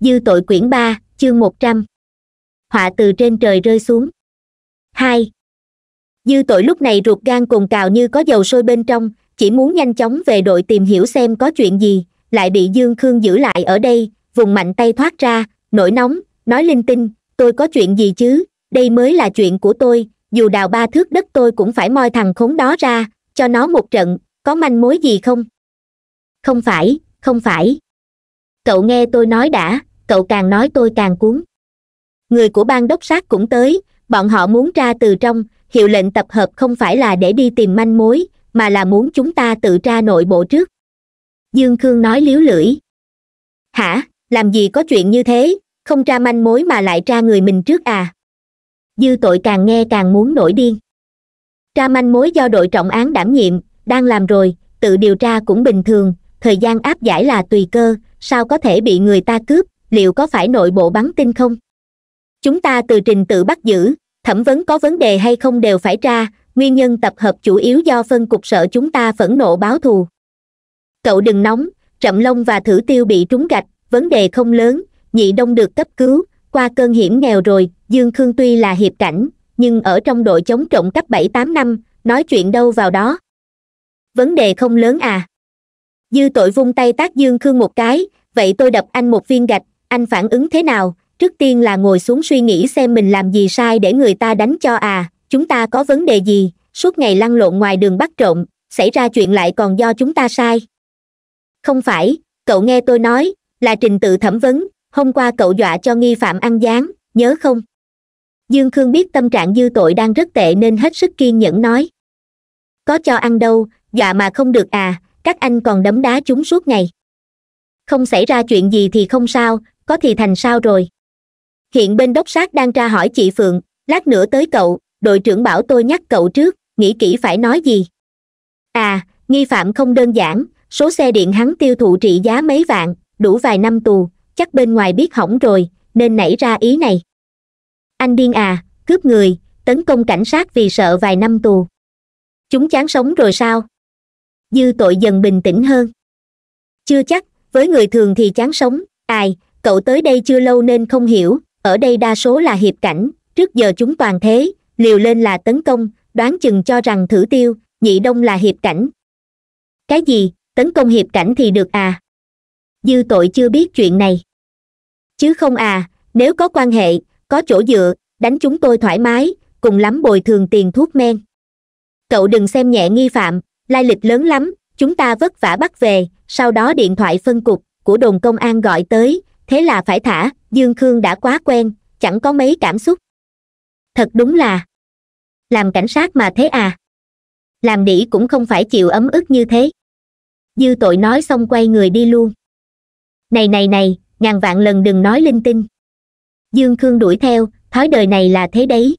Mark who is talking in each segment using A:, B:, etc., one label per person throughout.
A: dư tội quyển ba chương một trăm họa từ trên trời rơi xuống hai dư tội lúc này ruột gan cùng cào như có dầu sôi bên trong chỉ muốn nhanh chóng về đội tìm hiểu xem có chuyện gì lại bị dương khương giữ lại ở đây vùng mạnh tay thoát ra nổi nóng nói linh tinh tôi có chuyện gì chứ đây mới là chuyện của tôi dù đào ba thước đất tôi cũng phải moi thằng khốn đó ra cho nó một trận có manh mối gì không không phải không phải cậu nghe tôi nói đã cậu càng nói tôi càng cuốn người của ban đốc sát cũng tới bọn họ muốn ra từ trong hiệu lệnh tập hợp không phải là để đi tìm manh mối mà là muốn chúng ta tự tra nội bộ trước dương khương nói liếu lưỡi hả làm gì có chuyện như thế không tra manh mối mà lại tra người mình trước à dư tội càng nghe càng muốn nổi điên tra manh mối do đội trọng án đảm nhiệm đang làm rồi tự điều tra cũng bình thường thời gian áp giải là tùy cơ sao có thể bị người ta cướp liệu có phải nội bộ bắn tin không chúng ta từ trình tự bắt giữ thẩm vấn có vấn đề hay không đều phải tra nguyên nhân tập hợp chủ yếu do phân cục sợ chúng ta phẫn nộ báo thù cậu đừng nóng trậm lông và thử tiêu bị trúng gạch vấn đề không lớn nhị đông được cấp cứu qua cơn hiểm nghèo rồi dương khương tuy là hiệp cảnh nhưng ở trong đội chống trộm cấp bảy tám năm nói chuyện đâu vào đó vấn đề không lớn à dư tội vung tay tác dương khương một cái vậy tôi đập anh một viên gạch anh phản ứng thế nào trước tiên là ngồi xuống suy nghĩ xem mình làm gì sai để người ta đánh cho à chúng ta có vấn đề gì suốt ngày lăn lộn ngoài đường bắt trộm xảy ra chuyện lại còn do chúng ta sai không phải cậu nghe tôi nói là trình tự thẩm vấn hôm qua cậu dọa cho nghi phạm ăn gián nhớ không dương khương biết tâm trạng dư tội đang rất tệ nên hết sức kiên nhẫn nói có cho ăn đâu dọa mà không được à các anh còn đấm đá chúng suốt ngày không xảy ra chuyện gì thì không sao có thì thành sao rồi hiện bên đốc sát đang tra hỏi chị phượng lát nữa tới cậu đội trưởng bảo tôi nhắc cậu trước nghĩ kỹ phải nói gì à nghi phạm không đơn giản số xe điện hắn tiêu thụ trị giá mấy vạn đủ vài năm tù chắc bên ngoài biết hỏng rồi nên nảy ra ý này anh điên à cướp người tấn công cảnh sát vì sợ vài năm tù chúng chán sống rồi sao dư tội dần bình tĩnh hơn chưa chắc với người thường thì chán sống ai cậu tới đây chưa lâu nên không hiểu ở đây đa số là hiệp cảnh trước giờ chúng toàn thế liều lên là tấn công đoán chừng cho rằng thử tiêu nhị đông là hiệp cảnh cái gì tấn công hiệp cảnh thì được à dư tội chưa biết chuyện này chứ không à nếu có quan hệ có chỗ dựa đánh chúng tôi thoải mái cùng lắm bồi thường tiền thuốc men cậu đừng xem nhẹ nghi phạm lai lịch lớn lắm chúng ta vất vả bắt về sau đó điện thoại phân cục của đồn công an gọi tới thế là phải thả dương khương đã quá quen chẳng có mấy cảm xúc thật đúng là làm cảnh sát mà thế à làm đĩ cũng không phải chịu ấm ức như thế dư tội nói xong quay người đi luôn này này này ngàn vạn lần đừng nói linh tinh dương khương đuổi theo thói đời này là thế đấy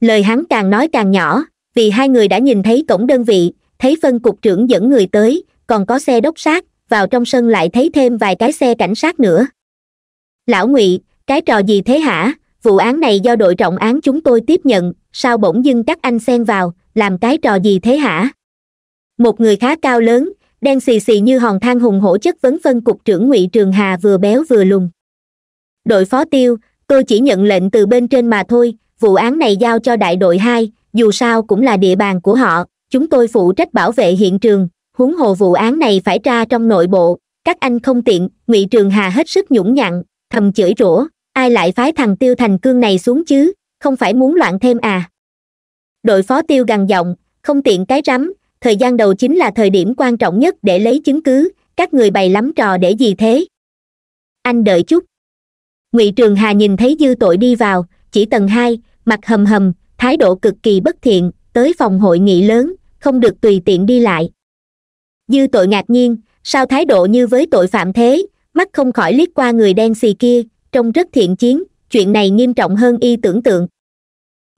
A: lời hắn càng nói càng nhỏ vì hai người đã nhìn thấy cổng đơn vị thấy phân cục trưởng dẫn người tới còn có xe đốc sát vào trong sân lại thấy thêm vài cái xe cảnh sát nữa lão ngụy cái trò gì thế hả vụ án này do đội trọng án chúng tôi tiếp nhận sao bỗng dưng các anh xen vào làm cái trò gì thế hả một người khá cao lớn đen xì xì như hòn than hùng hổ chất vấn phân cục trưởng ngụy trường hà vừa béo vừa lùn đội phó tiêu tôi chỉ nhận lệnh từ bên trên mà thôi vụ án này giao cho đại đội hai dù sao cũng là địa bàn của họ chúng tôi phụ trách bảo vệ hiện trường huống hồ vụ án này phải ra trong nội bộ các anh không tiện ngụy trường hà hết sức nhũng nhặn thầm chửi rủa ai lại phái thằng tiêu thành cương này xuống chứ không phải muốn loạn thêm à đội phó tiêu gằn giọng không tiện cái rắm thời gian đầu chính là thời điểm quan trọng nhất để lấy chứng cứ các người bày lắm trò để gì thế anh đợi chút ngụy trường hà nhìn thấy dư tội đi vào chỉ tầng hai mặt hầm hầm thái độ cực kỳ bất thiện tới phòng hội nghị lớn không được tùy tiện đi lại dư tội ngạc nhiên sao thái độ như với tội phạm thế mắt không khỏi liếc qua người đen xì kia trông rất thiện chiến chuyện này nghiêm trọng hơn y tưởng tượng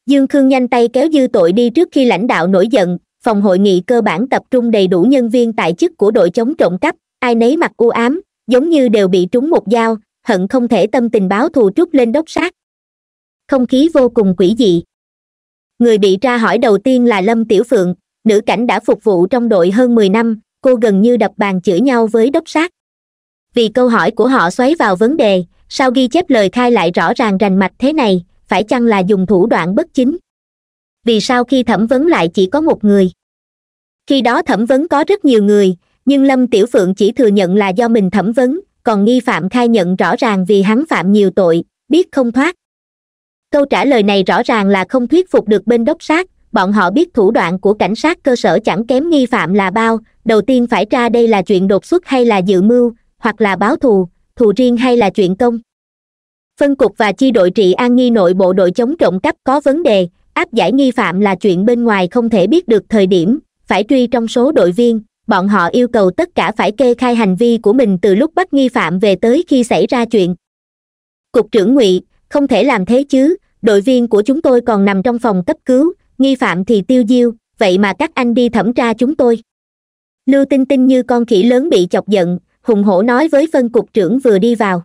A: dương khương nhanh tay kéo dư tội đi trước khi lãnh đạo nổi giận phòng hội nghị cơ bản tập trung đầy đủ nhân viên tại chức của đội chống trộm cắp ai nấy mặt u ám giống như đều bị trúng một dao hận không thể tâm tình báo thù trút lên đốc sát không khí vô cùng quỷ dị người bị tra hỏi đầu tiên là lâm tiểu phượng nữ cảnh đã phục vụ trong đội hơn mười năm cô gần như đập bàn chửi nhau với đốc sát vì câu hỏi của họ xoáy vào vấn đề sao ghi chép lời khai lại rõ ràng rành mạch thế này phải chăng là dùng thủ đoạn bất chính vì sao khi thẩm vấn lại chỉ có một người khi đó thẩm vấn có rất nhiều người nhưng lâm tiểu phượng chỉ thừa nhận là do mình thẩm vấn còn nghi phạm khai nhận rõ ràng vì hắn phạm nhiều tội biết không thoát câu trả lời này rõ ràng là không thuyết phục được bên đốc sát bọn họ biết thủ đoạn của cảnh sát cơ sở chẳng kém nghi phạm là bao đầu tiên phải tra đây là chuyện đột xuất hay là dự mưu hoặc là báo thù thù riêng hay là chuyện công phân cục và chi đội trị an nghi nội bộ đội chống trộm cắp có vấn đề áp giải nghi phạm là chuyện bên ngoài không thể biết được thời điểm phải truy trong số đội viên bọn họ yêu cầu tất cả phải kê khai hành vi của mình từ lúc bắt nghi phạm về tới khi xảy ra chuyện cục trưởng ngụy không thể làm thế chứ đội viên của chúng tôi còn nằm trong phòng cấp cứu nghi phạm thì tiêu diêu vậy mà các anh đi thẩm tra chúng tôi lưu tinh tinh như con khỉ lớn bị chọc giận hùng hổ nói với phân cục trưởng vừa đi vào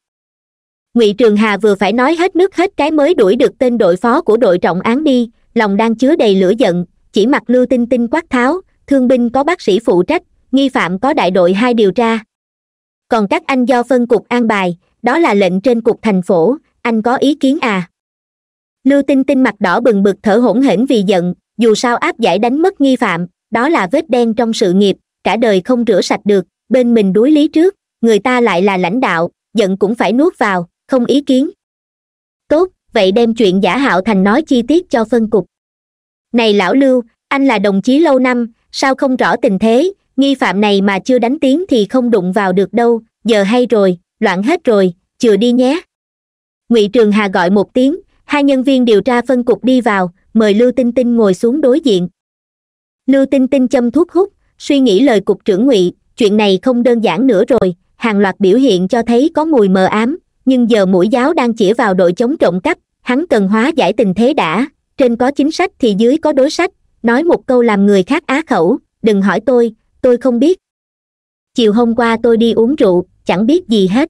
A: ngụy trường hà vừa phải nói hết nước hết cái mới đuổi được tên đội phó của đội trọng án đi lòng đang chứa đầy lửa giận chỉ mặt lưu tinh tinh quát tháo thương binh có bác sĩ phụ trách nghi phạm có đại đội hai điều tra còn các anh do phân cục an bài đó là lệnh trên cục thành phố anh có ý kiến à lưu tinh tinh mặt đỏ bừng bực thở hổn hển vì giận dù sao áp giải đánh mất nghi phạm đó là vết đen trong sự nghiệp cả đời không rửa sạch được bên mình đối lý trước người ta lại là lãnh đạo giận cũng phải nuốt vào không ý kiến tốt vậy đem chuyện giả hạo thành nói chi tiết cho phân cục này lão lưu anh là đồng chí lâu năm sao không rõ tình thế nghi phạm này mà chưa đánh tiếng thì không đụng vào được đâu giờ hay rồi loạn hết rồi chừa đi nhé ngụy trường hà gọi một tiếng hai nhân viên điều tra phân cục đi vào mời lưu tinh tinh ngồi xuống đối diện lưu tinh tinh châm thuốc hút suy nghĩ lời cục trưởng ngụy chuyện này không đơn giản nữa rồi hàng loạt biểu hiện cho thấy có mùi mờ ám nhưng giờ mũi giáo đang chỉ vào đội chống trộm cắp hắn cần hóa giải tình thế đã trên có chính sách thì dưới có đối sách nói một câu làm người khác á khẩu đừng hỏi tôi tôi không biết chiều hôm qua tôi đi uống rượu chẳng biết gì hết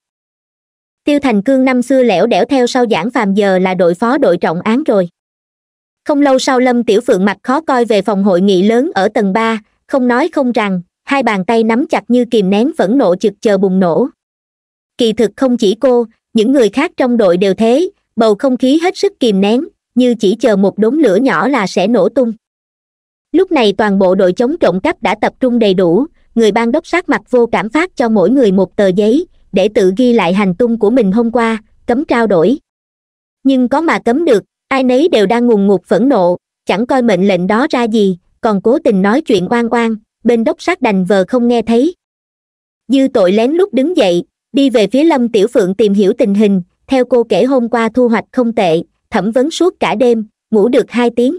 A: tiêu thành cương năm xưa lẻo đẻo theo sau giảng phàm giờ là đội phó đội trọng án rồi không lâu sau lâm tiểu phượng mặt khó coi về phòng hội nghị lớn ở tầng ba không nói không rằng hai bàn tay nắm chặt như kìm nén phẫn nộ chực chờ bùng nổ kỳ thực không chỉ cô những người khác trong đội đều thế bầu không khí hết sức kìm nén như chỉ chờ một đốm lửa nhỏ là sẽ nổ tung lúc này toàn bộ đội chống trộm cắp đã tập trung đầy đủ người ban đốc sát mặt vô cảm phát cho mỗi người một tờ giấy để tự ghi lại hành tung của mình hôm qua cấm trao đổi nhưng có mà cấm được ai nấy đều đang ngùn ngụt phẫn nộ chẳng coi mệnh lệnh đó ra gì còn cố tình nói chuyện oan oan bên đốc sát đành vờ không nghe thấy dư tội lén lút đứng dậy đi về phía lâm tiểu phượng tìm hiểu tình hình theo cô kể hôm qua thu hoạch không tệ thẩm vấn suốt cả đêm ngủ được hai tiếng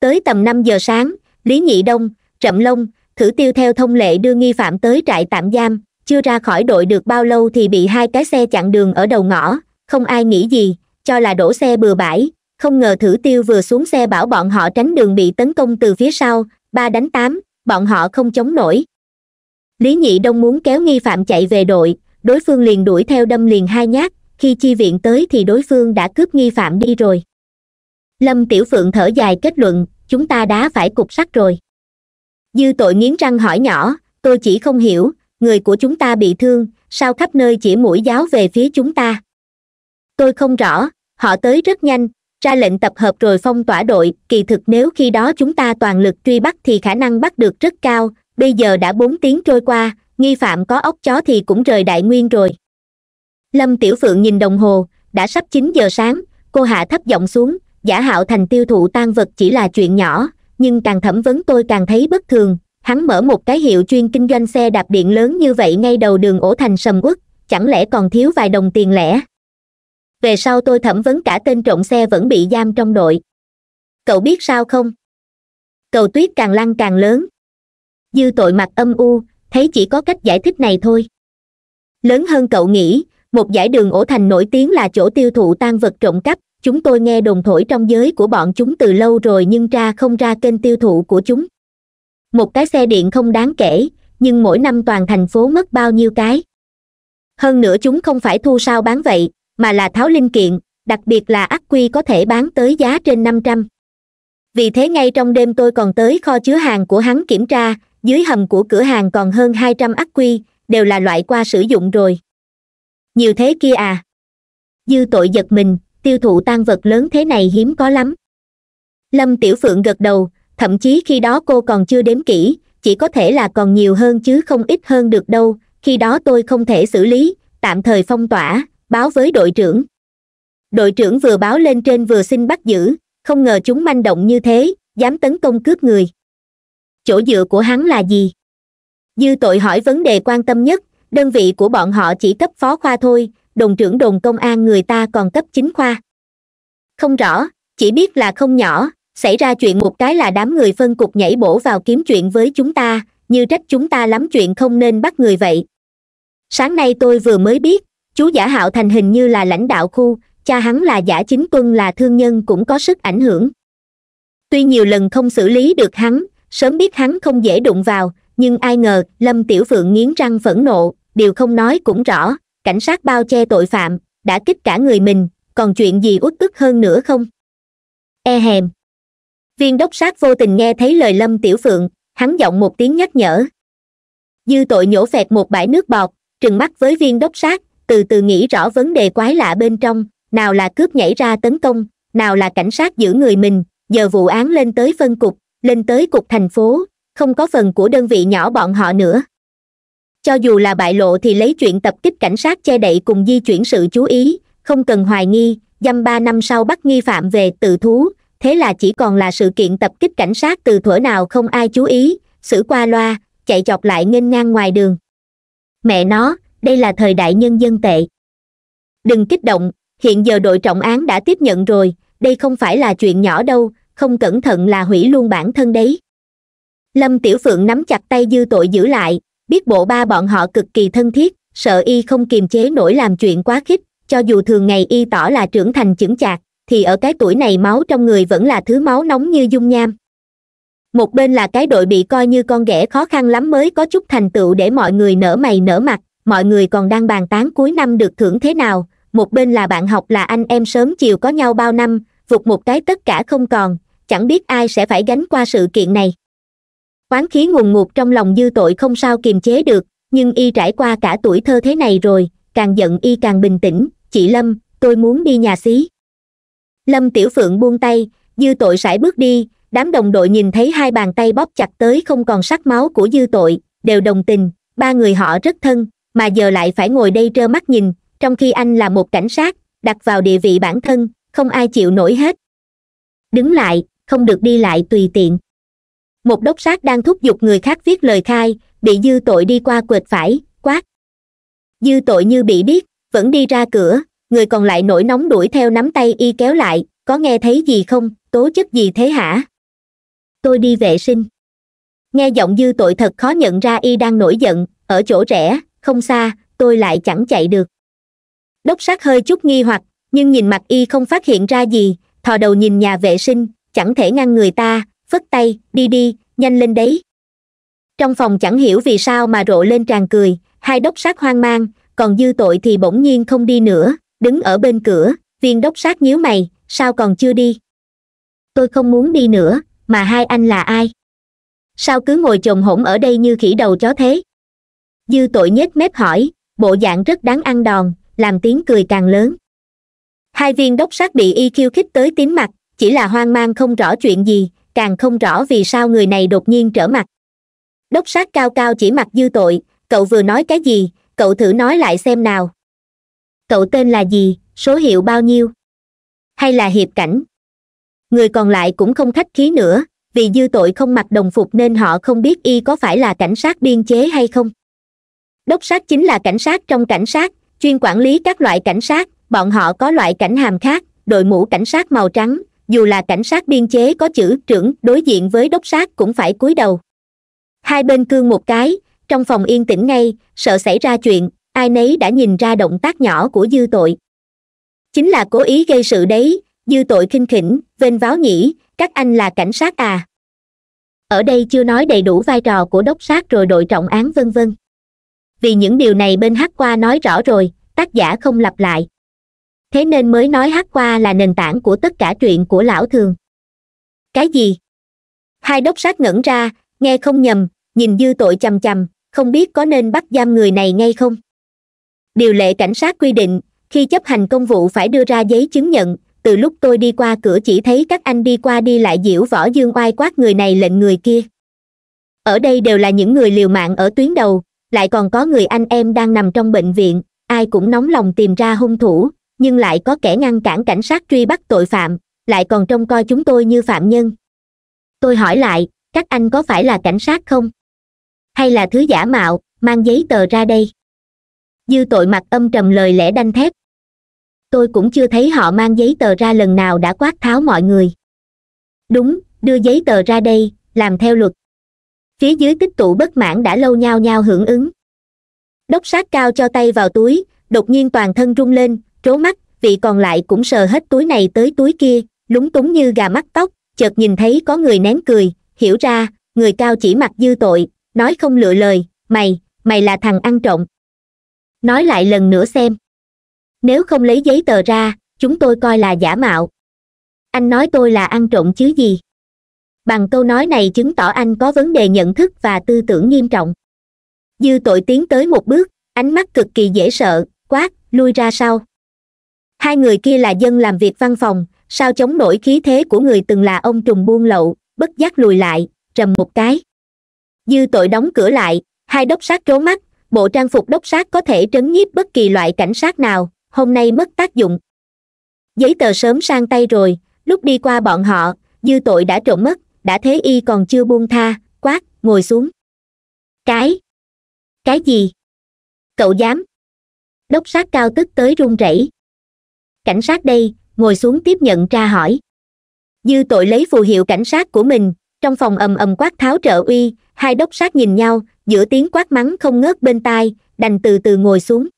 A: tới tầm năm giờ sáng lý nhị đông trậm long, thử tiêu theo thông lệ đưa nghi phạm tới trại tạm giam chưa ra khỏi đội được bao lâu thì bị hai cái xe chặn đường ở đầu ngõ không ai nghĩ gì cho là đổ xe bừa bãi không ngờ thử tiêu vừa xuống xe bảo bọn họ tránh đường bị tấn công từ phía sau ba đánh tám bọn họ không chống nổi lý nhị đông muốn kéo nghi phạm chạy về đội đối phương liền đuổi theo đâm liền hai nhát khi chi viện tới thì đối phương đã cướp nghi phạm đi rồi lâm tiểu phượng thở dài kết luận chúng ta đã phải cục sắt rồi dư tội nghiến răng hỏi nhỏ tôi chỉ không hiểu người của chúng ta bị thương sao khắp nơi chỉ mũi giáo về phía chúng ta tôi không rõ họ tới rất nhanh ra lệnh tập hợp rồi phong tỏa đội kỳ thực nếu khi đó chúng ta toàn lực truy bắt thì khả năng bắt được rất cao bây giờ đã bốn tiếng trôi qua nghi phạm có ốc chó thì cũng rời đại nguyên rồi lâm tiểu phượng nhìn đồng hồ đã sắp chín giờ sáng cô hạ thấp giọng xuống giả hạo thành tiêu thụ tan vật chỉ là chuyện nhỏ nhưng càng thẩm vấn tôi càng thấy bất thường hắn mở một cái hiệu chuyên kinh doanh xe đạp điện lớn như vậy ngay đầu đường ổ thành sầm quốc chẳng lẽ còn thiếu vài đồng tiền lẻ về sau tôi thẩm vấn cả tên trộm xe vẫn bị giam trong đội cậu biết sao không cầu tuyết càng lăn càng lớn dư tội mặt âm u thấy chỉ có cách giải thích này thôi lớn hơn cậu nghĩ một giải đường ổ thành nổi tiếng là chỗ tiêu thụ tan vật trộm cắp chúng tôi nghe đồn thổi trong giới của bọn chúng từ lâu rồi nhưng ra không ra kênh tiêu thụ của chúng một cái xe điện không đáng kể nhưng mỗi năm toàn thành phố mất bao nhiêu cái hơn nữa chúng không phải thu sao bán vậy mà là tháo linh kiện đặc biệt là ắc quy có thể bán tới giá trên năm trăm vì thế ngay trong đêm tôi còn tới kho chứa hàng của hắn kiểm tra dưới hầm của cửa hàng còn hơn hai trăm ắc quy đều là loại qua sử dụng rồi nhiều thế kia à dư tội giật mình tiêu thụ tan vật lớn thế này hiếm có lắm lâm tiểu phượng gật đầu thậm chí khi đó cô còn chưa đếm kỹ chỉ có thể là còn nhiều hơn chứ không ít hơn được đâu khi đó tôi không thể xử lý tạm thời phong tỏa báo với đội trưởng đội trưởng vừa báo lên trên vừa xin bắt giữ không ngờ chúng manh động như thế dám tấn công cướp người chỗ dựa của hắn là gì dư tội hỏi vấn đề quan tâm nhất đơn vị của bọn họ chỉ cấp phó khoa thôi đồng trưởng đồn công an người ta còn cấp chính khoa không rõ chỉ biết là không nhỏ xảy ra chuyện một cái là đám người phân cục nhảy bổ vào kiếm chuyện với chúng ta như trách chúng ta lắm chuyện không nên bắt người vậy sáng nay tôi vừa mới biết chú giả hạo thành hình như là lãnh đạo khu cha hắn là giả chính quân là thương nhân cũng có sức ảnh hưởng tuy nhiều lần không xử lý được hắn sớm biết hắn không dễ đụng vào nhưng ai ngờ lâm tiểu phượng nghiến răng phẫn nộ điều không nói cũng rõ cảnh sát bao che tội phạm đã kích cả người mình còn chuyện gì uất ức hơn nữa không e hèm viên đốc sát vô tình nghe thấy lời lâm tiểu phượng hắn giọng một tiếng nhắc nhở dư tội nhổ phẹt một bãi nước bọt trừng mắt với viên đốc sát từ từ nghĩ rõ vấn đề quái lạ bên trong nào là cướp nhảy ra tấn công nào là cảnh sát giữ người mình giờ vụ án lên tới phân cục lên tới cục thành phố không có phần của đơn vị nhỏ bọn họ nữa cho dù là bại lộ thì lấy chuyện tập kích cảnh sát che đậy cùng di chuyển sự chú ý không cần hoài nghi dăm ba năm sau bắt nghi phạm về tự thú thế là chỉ còn là sự kiện tập kích cảnh sát từ thuở nào không ai chú ý xử qua loa chạy chọc lại nghênh ngang ngoài đường mẹ nó đây là thời đại nhân dân tệ đừng kích động hiện giờ đội trọng án đã tiếp nhận rồi đây không phải là chuyện nhỏ đâu không cẩn thận là hủy luôn bản thân đấy lâm tiểu phượng nắm chặt tay dư tội giữ lại biết bộ ba bọn họ cực kỳ thân thiết sợ y không kiềm chế nổi làm chuyện quá khích cho dù thường ngày y tỏ là trưởng thành chững chạc thì ở cái tuổi này máu trong người vẫn là thứ máu nóng như dung nham một bên là cái đội bị coi như con ghẻ khó khăn lắm mới có chút thành tựu để mọi người nở mày nở mặt mọi người còn đang bàn tán cuối năm được thưởng thế nào một bên là bạn học là anh em sớm chiều có nhau bao năm vụt một cái tất cả không còn chẳng biết ai sẽ phải gánh qua sự kiện này oán khí ngùn ngụt trong lòng dư tội không sao kiềm chế được nhưng y trải qua cả tuổi thơ thế này rồi càng giận y càng bình tĩnh chị lâm tôi muốn đi nhà xí lâm tiểu phượng buông tay dư tội sải bước đi đám đồng đội nhìn thấy hai bàn tay bóp chặt tới không còn sắc máu của dư tội đều đồng tình ba người họ rất thân mà giờ lại phải ngồi đây trơ mắt nhìn trong khi anh là một cảnh sát đặt vào địa vị bản thân không ai chịu nổi hết đứng lại không được đi lại tùy tiện một đốc sát đang thúc giục người khác viết lời khai bị dư tội đi qua quệt phải quát dư tội như bị điếc vẫn đi ra cửa người còn lại nổi nóng đuổi theo nắm tay y kéo lại có nghe thấy gì không tố chất gì thế hả tôi đi vệ sinh nghe giọng dư tội thật khó nhận ra y đang nổi giận ở chỗ rẽ không xa tôi lại chẳng chạy được đốc sát hơi chút nghi hoặc nhưng nhìn mặt y không phát hiện ra gì thò đầu nhìn nhà vệ sinh chẳng thể ngăn người ta phất tay đi đi nhanh lên đấy trong phòng chẳng hiểu vì sao mà rộ lên tràn cười hai đốc sát hoang mang còn dư tội thì bỗng nhiên không đi nữa đứng ở bên cửa viên đốc sát nhíu mày sao còn chưa đi tôi không muốn đi nữa mà hai anh là ai sao cứ ngồi chồng hổn ở đây như khỉ đầu chó thế dư tội nhếch mép hỏi bộ dạng rất đáng ăn đòn làm tiếng cười càng lớn hai viên đốc sát bị y e khiêu khích tới tím mặt chỉ là hoang mang không rõ chuyện gì càng không rõ vì sao người này đột nhiên trở mặt đốc sát cao cao chỉ mặt dư tội cậu vừa nói cái gì cậu thử nói lại xem nào cậu tên là gì số hiệu bao nhiêu hay là hiệp cảnh người còn lại cũng không khách khí nữa vì dư tội không mặc đồng phục nên họ không biết y có phải là cảnh sát biên chế hay không đốc sát chính là cảnh sát trong cảnh sát chuyên quản lý các loại cảnh sát bọn họ có loại cảnh hàm khác đội mũ cảnh sát màu trắng dù là cảnh sát biên chế có chữ trưởng đối diện với đốc sát cũng phải cúi đầu hai bên cương một cái trong phòng yên tĩnh ngay sợ xảy ra chuyện ai nấy đã nhìn ra động tác nhỏ của dư tội chính là cố ý gây sự đấy dư tội khinh khỉnh vênh váo nhỉ các anh là cảnh sát à ở đây chưa nói đầy đủ vai trò của đốc sát rồi đội trọng án vân vân vì những điều này bên hát qua nói rõ rồi tác giả không lặp lại thế nên mới nói hát qua là nền tảng của tất cả chuyện của lão thường cái gì hai đốc sát ngẩn ra nghe không nhầm nhìn dư tội chằm chằm không biết có nên bắt giam người này ngay không điều lệ cảnh sát quy định khi chấp hành công vụ phải đưa ra giấy chứng nhận từ lúc tôi đi qua cửa chỉ thấy các anh đi qua đi lại diễu võ dương oai quát người này lệnh người kia ở đây đều là những người liều mạng ở tuyến đầu lại còn có người anh em đang nằm trong bệnh viện ai cũng nóng lòng tìm ra hung thủ nhưng lại có kẻ ngăn cản cảnh sát truy bắt tội phạm lại còn trông coi chúng tôi như phạm nhân tôi hỏi lại các anh có phải là cảnh sát không hay là thứ giả mạo mang giấy tờ ra đây dư tội mặt âm trầm lời lẽ đanh thép tôi cũng chưa thấy họ mang giấy tờ ra lần nào đã quát tháo mọi người đúng đưa giấy tờ ra đây làm theo luật phía dưới tích tụ bất mãn đã lâu nhao nhao hưởng ứng đốc sát cao cho tay vào túi đột nhiên toàn thân rung lên trố mắt vị còn lại cũng sờ hết túi này tới túi kia lúng túng như gà mắt tóc chợt nhìn thấy có người nén cười hiểu ra người cao chỉ mặt dư tội nói không lựa lời mày mày là thằng ăn trộm nói lại lần nữa xem nếu không lấy giấy tờ ra chúng tôi coi là giả mạo anh nói tôi là ăn trộm chứ gì bằng câu nói này chứng tỏ anh có vấn đề nhận thức và tư tưởng nghiêm trọng dư tội tiến tới một bước ánh mắt cực kỳ dễ sợ quát lui ra sau hai người kia là dân làm việc văn phòng sao chống nổi khí thế của người từng là ông trùng buôn lậu bất giác lùi lại trầm một cái dư tội đóng cửa lại hai đốc sát trố mắt bộ trang phục đốc sát có thể trấn nhiếp bất kỳ loại cảnh sát nào hôm nay mất tác dụng giấy tờ sớm sang tay rồi lúc đi qua bọn họ dư tội đã trộm mất đã thế y còn chưa buông tha quát ngồi xuống cái cái gì cậu dám đốc sát cao tức tới run rẩy cảnh sát đây ngồi xuống tiếp nhận tra hỏi dư tội lấy phù hiệu cảnh sát của mình trong phòng ầm ầm quát tháo trợ uy hai đốc sát nhìn nhau giữa tiếng quát mắng không ngớt bên tai đành từ từ ngồi xuống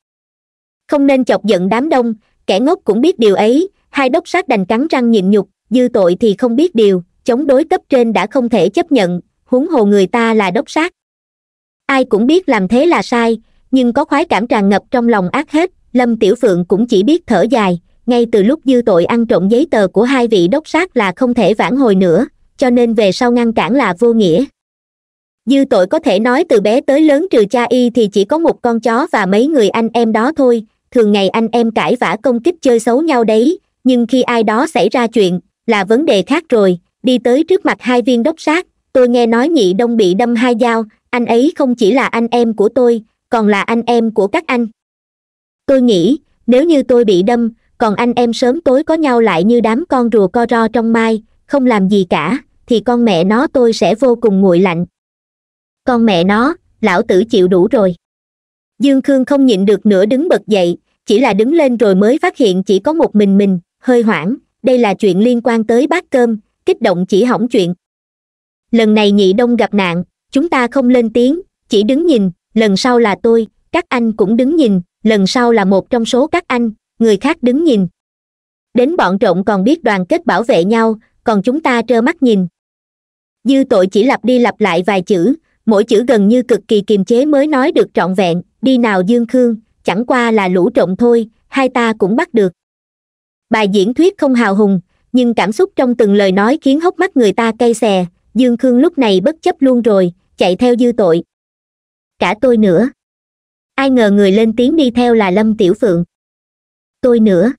A: không nên chọc giận đám đông kẻ ngốc cũng biết điều ấy hai đốc sát đành cắn răng nhịn nhục dư tội thì không biết điều chống đối cấp trên đã không thể chấp nhận huống hồ người ta là đốc sát ai cũng biết làm thế là sai nhưng có khoái cảm tràn ngập trong lòng ác hết lâm tiểu phượng cũng chỉ biết thở dài ngay từ lúc dư tội ăn trộm giấy tờ của hai vị đốc sát là không thể vãn hồi nữa cho nên về sau ngăn cản là vô nghĩa dư tội có thể nói từ bé tới lớn trừ cha y thì chỉ có một con chó và mấy người anh em đó thôi thường ngày anh em cãi vã công kích chơi xấu nhau đấy nhưng khi ai đó xảy ra chuyện là vấn đề khác rồi đi tới trước mặt hai viên đốc sát tôi nghe nói nhị đông bị đâm hai dao anh ấy không chỉ là anh em của tôi còn là anh em của các anh tôi nghĩ nếu như tôi bị đâm còn anh em sớm tối có nhau lại như đám con rùa co ro trong mai không làm gì cả thì con mẹ nó tôi sẽ vô cùng nguội lạnh con mẹ nó lão tử chịu đủ rồi dương khương không nhịn được nữa đứng bật dậy chỉ là đứng lên rồi mới phát hiện chỉ có một mình mình hơi hoảng đây là chuyện liên quan tới bát cơm kích động chỉ hỏng chuyện lần này nhị đông gặp nạn chúng ta không lên tiếng chỉ đứng nhìn lần sau là tôi các anh cũng đứng nhìn lần sau là một trong số các anh người khác đứng nhìn đến bọn trộm còn biết đoàn kết bảo vệ nhau còn chúng ta trơ mắt nhìn dư tội chỉ lặp đi lặp lại vài chữ mỗi chữ gần như cực kỳ kiềm chế mới nói được trọn vẹn đi nào dương khương chẳng qua là lũ trộm thôi hai ta cũng bắt được bài diễn thuyết không hào hùng nhưng cảm xúc trong từng lời nói khiến hốc mắt người ta cay xè dương khương lúc này bất chấp luôn rồi chạy theo dư tội cả tôi nữa ai ngờ người lên tiếng đi theo là lâm tiểu phượng tôi nữa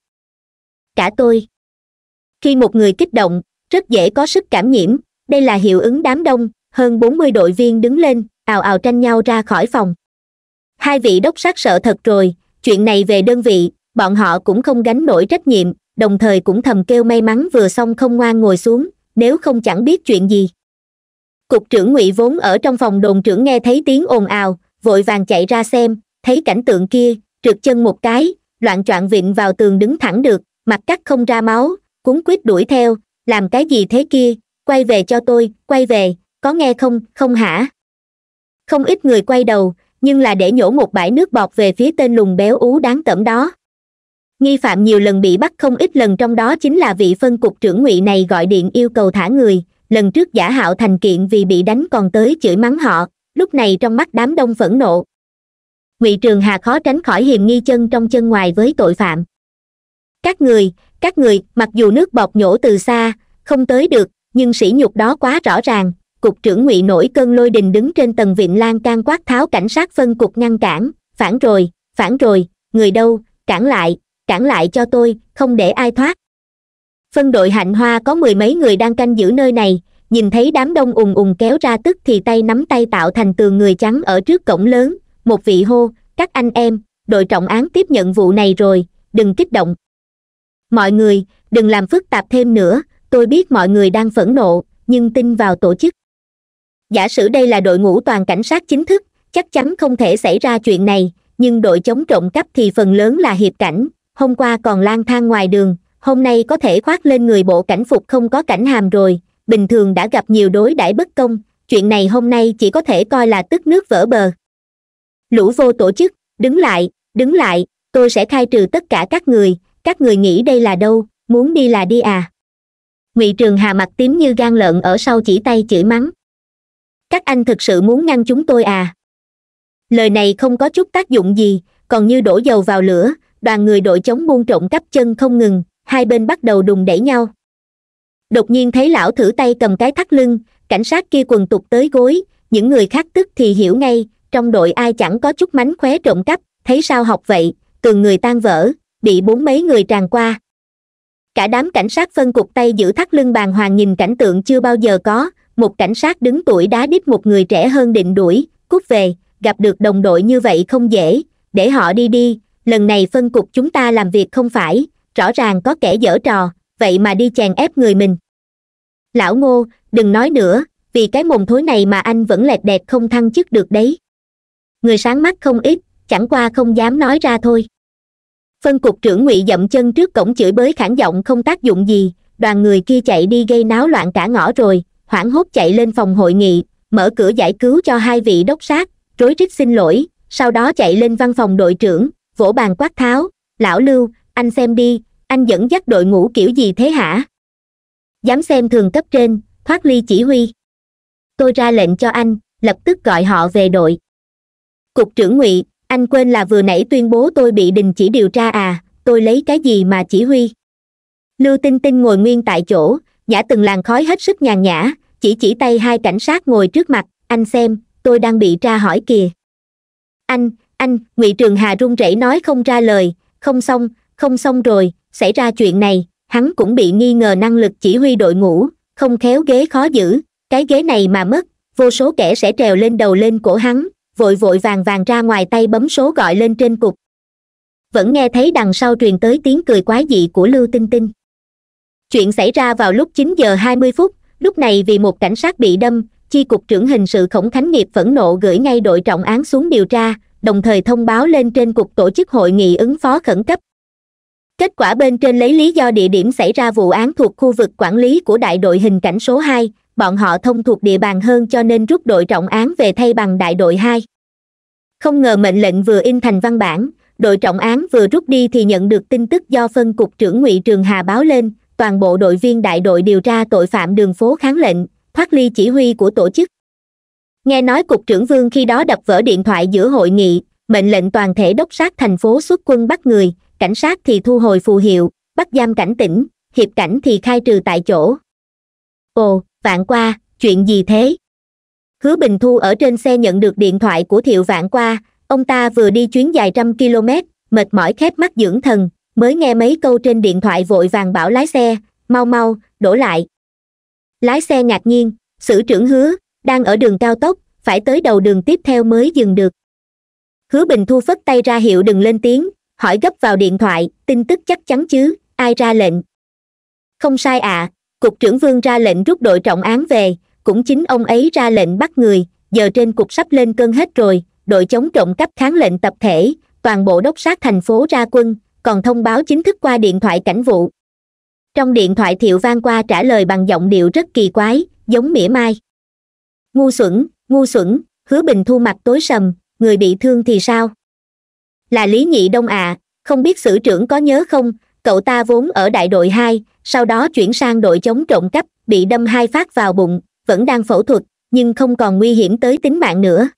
A: cả tôi khi một người kích động rất dễ có sức cảm nhiễm đây là hiệu ứng đám đông hơn bốn mươi đội viên đứng lên ào ào tranh nhau ra khỏi phòng hai vị đốc sát sợ thật rồi chuyện này về đơn vị bọn họ cũng không gánh nổi trách nhiệm đồng thời cũng thầm kêu may mắn vừa xong không ngoan ngồi xuống nếu không chẳng biết chuyện gì cục trưởng ngụy vốn ở trong phòng đồn trưởng nghe thấy tiếng ồn ào vội vàng chạy ra xem thấy cảnh tượng kia trượt chân một cái loạn choạng vịn vào tường đứng thẳng được mặt cắt không ra máu cuốn quýt đuổi theo làm cái gì thế kia quay về cho tôi quay về có nghe không không hả không ít người quay đầu nhưng là để nhổ một bãi nước bọt về phía tên lùng béo ú đáng tẩm đó nghi phạm nhiều lần bị bắt không ít lần trong đó chính là vị phân cục trưởng ngụy này gọi điện yêu cầu thả người lần trước giả hạo thành kiện vì bị đánh còn tới chửi mắng họ lúc này trong mắt đám đông phẫn nộ ngụy trường hà khó tránh khỏi hiềm nghi chân trong chân ngoài với tội phạm các người các người mặc dù nước bọt nhổ từ xa không tới được nhưng sỉ nhục đó quá rõ ràng cục trưởng ngụy nổi cơn lôi đình đứng trên tầng vịnh lan can quát tháo cảnh sát phân cục ngăn cản phản rồi phản rồi người đâu cản lại cản lại cho tôi không để ai thoát phân đội hạnh hoa có mười mấy người đang canh giữ nơi này nhìn thấy đám đông ùng ùng kéo ra tức thì tay nắm tay tạo thành tường người trắng ở trước cổng lớn một vị hô các anh em đội trọng án tiếp nhận vụ này rồi đừng kích động mọi người đừng làm phức tạp thêm nữa tôi biết mọi người đang phẫn nộ nhưng tin vào tổ chức giả sử đây là đội ngũ toàn cảnh sát chính thức chắc chắn không thể xảy ra chuyện này nhưng đội chống trộm cắp thì phần lớn là hiệp cảnh hôm qua còn lang thang ngoài đường hôm nay có thể khoác lên người bộ cảnh phục không có cảnh hàm rồi bình thường đã gặp nhiều đối đãi bất công chuyện này hôm nay chỉ có thể coi là tức nước vỡ bờ lũ vô tổ chức đứng lại đứng lại tôi sẽ khai trừ tất cả các người các người nghĩ đây là đâu muốn đi là đi à ngụy trường hà mặt tím như gan lợn ở sau chỉ tay chửi mắng các anh thực sự muốn ngăn chúng tôi à lời này không có chút tác dụng gì còn như đổ dầu vào lửa đoàn người đội chống buôn trộm cắp chân không ngừng hai bên bắt đầu đùng đẩy nhau đột nhiên thấy lão thử tay cầm cái thắt lưng cảnh sát kia quần tục tới gối những người khác tức thì hiểu ngay trong đội ai chẳng có chút mánh khóe trộm cắp thấy sao học vậy cường người tan vỡ bị bốn mấy người tràn qua cả đám cảnh sát phân cục tay giữ thắt lưng bàn hoàng nhìn cảnh tượng chưa bao giờ có một cảnh sát đứng tuổi đá đít một người trẻ hơn định đuổi cút về gặp được đồng đội như vậy không dễ để họ đi đi lần này phân cục chúng ta làm việc không phải rõ ràng có kẻ dở trò vậy mà đi chèn ép người mình lão ngô đừng nói nữa vì cái mồm thối này mà anh vẫn lẹt đẹt không thăng chức được đấy người sáng mắt không ít chẳng qua không dám nói ra thôi phân cục trưởng ngụy dậm chân trước cổng chửi bới khản giọng không tác dụng gì đoàn người kia chạy đi gây náo loạn cả ngõ rồi hoảng hốt chạy lên phòng hội nghị mở cửa giải cứu cho hai vị đốc sát rối rít xin lỗi sau đó chạy lên văn phòng đội trưởng vỗ bàn quát tháo lão lưu anh xem đi anh dẫn dắt đội ngũ kiểu gì thế hả dám xem thường cấp trên thoát ly chỉ huy tôi ra lệnh cho anh lập tức gọi họ về đội cục trưởng ngụy anh quên là vừa nãy tuyên bố tôi bị đình chỉ điều tra à tôi lấy cái gì mà chỉ huy lưu tinh tinh ngồi nguyên tại chỗ nhả từng làn khói hết sức nhàn nhã chỉ chỉ tay hai cảnh sát ngồi trước mặt anh xem tôi đang bị tra hỏi kìa anh anh ngụy trường hà run rẩy nói không ra lời không xong không xong rồi xảy ra chuyện này hắn cũng bị nghi ngờ năng lực chỉ huy đội ngũ không khéo ghế khó giữ cái ghế này mà mất vô số kẻ sẽ trèo lên đầu lên cổ hắn vội vội vàng vàng ra ngoài tay bấm số gọi lên trên cục vẫn nghe thấy đằng sau truyền tới tiếng cười quái dị của lưu tinh tinh chuyện xảy ra vào lúc 9 giờ 20 phút lúc này vì một cảnh sát bị đâm chi cục trưởng hình sự khổng khánh nghiệp phẫn nộ gửi ngay đội trọng án xuống điều tra đồng thời thông báo lên trên cục tổ chức hội nghị ứng phó khẩn cấp kết quả bên trên lấy lý do địa điểm xảy ra vụ án thuộc khu vực quản lý của đại đội hình cảnh số hai bọn họ thông thuộc địa bàn hơn cho nên rút đội trọng án về thay bằng đại đội hai không ngờ mệnh lệnh vừa in thành văn bản đội trọng án vừa rút đi thì nhận được tin tức do phân cục trưởng ngụy trường hà báo lên toàn bộ đội viên đại đội điều tra tội phạm đường phố kháng lệnh thoát ly chỉ huy của tổ chức nghe nói cục trưởng vương khi đó đập vỡ điện thoại giữa hội nghị mệnh lệnh toàn thể đốc sát thành phố xuất quân bắt người cảnh sát thì thu hồi phù hiệu bắt giam cảnh tỉnh hiệp cảnh thì khai trừ tại chỗ ồ vạn qua chuyện gì thế hứa bình thu ở trên xe nhận được điện thoại của thiệu vạn qua ông ta vừa đi chuyến dài trăm km mệt mỏi khép mắt dưỡng thần mới nghe mấy câu trên điện thoại vội vàng bảo lái xe mau mau đổ lại lái xe ngạc nhiên sử trưởng hứa đang ở đường cao tốc phải tới đầu đường tiếp theo mới dừng được hứa bình thu phất tay ra hiệu đừng lên tiếng hỏi gấp vào điện thoại tin tức chắc chắn chứ ai ra lệnh không sai ạ à, cục trưởng vương ra lệnh rút đội trọng án về cũng chính ông ấy ra lệnh bắt người giờ trên cục sắp lên cơn hết rồi đội chống trộm cắp kháng lệnh tập thể toàn bộ đốc sát thành phố ra quân còn thông báo chính thức qua điện thoại cảnh vụ trong điện thoại thiệu vang qua trả lời bằng giọng điệu rất kỳ quái giống mỉa mai ngu xuẩn ngu xuẩn hứa bình thu mặt tối sầm người bị thương thì sao là lý nhị đông à không biết sử trưởng có nhớ không cậu ta vốn ở đại đội hai sau đó chuyển sang đội chống trộm cắp bị đâm hai phát vào bụng vẫn đang phẫu thuật nhưng không còn nguy hiểm tới tính mạng nữa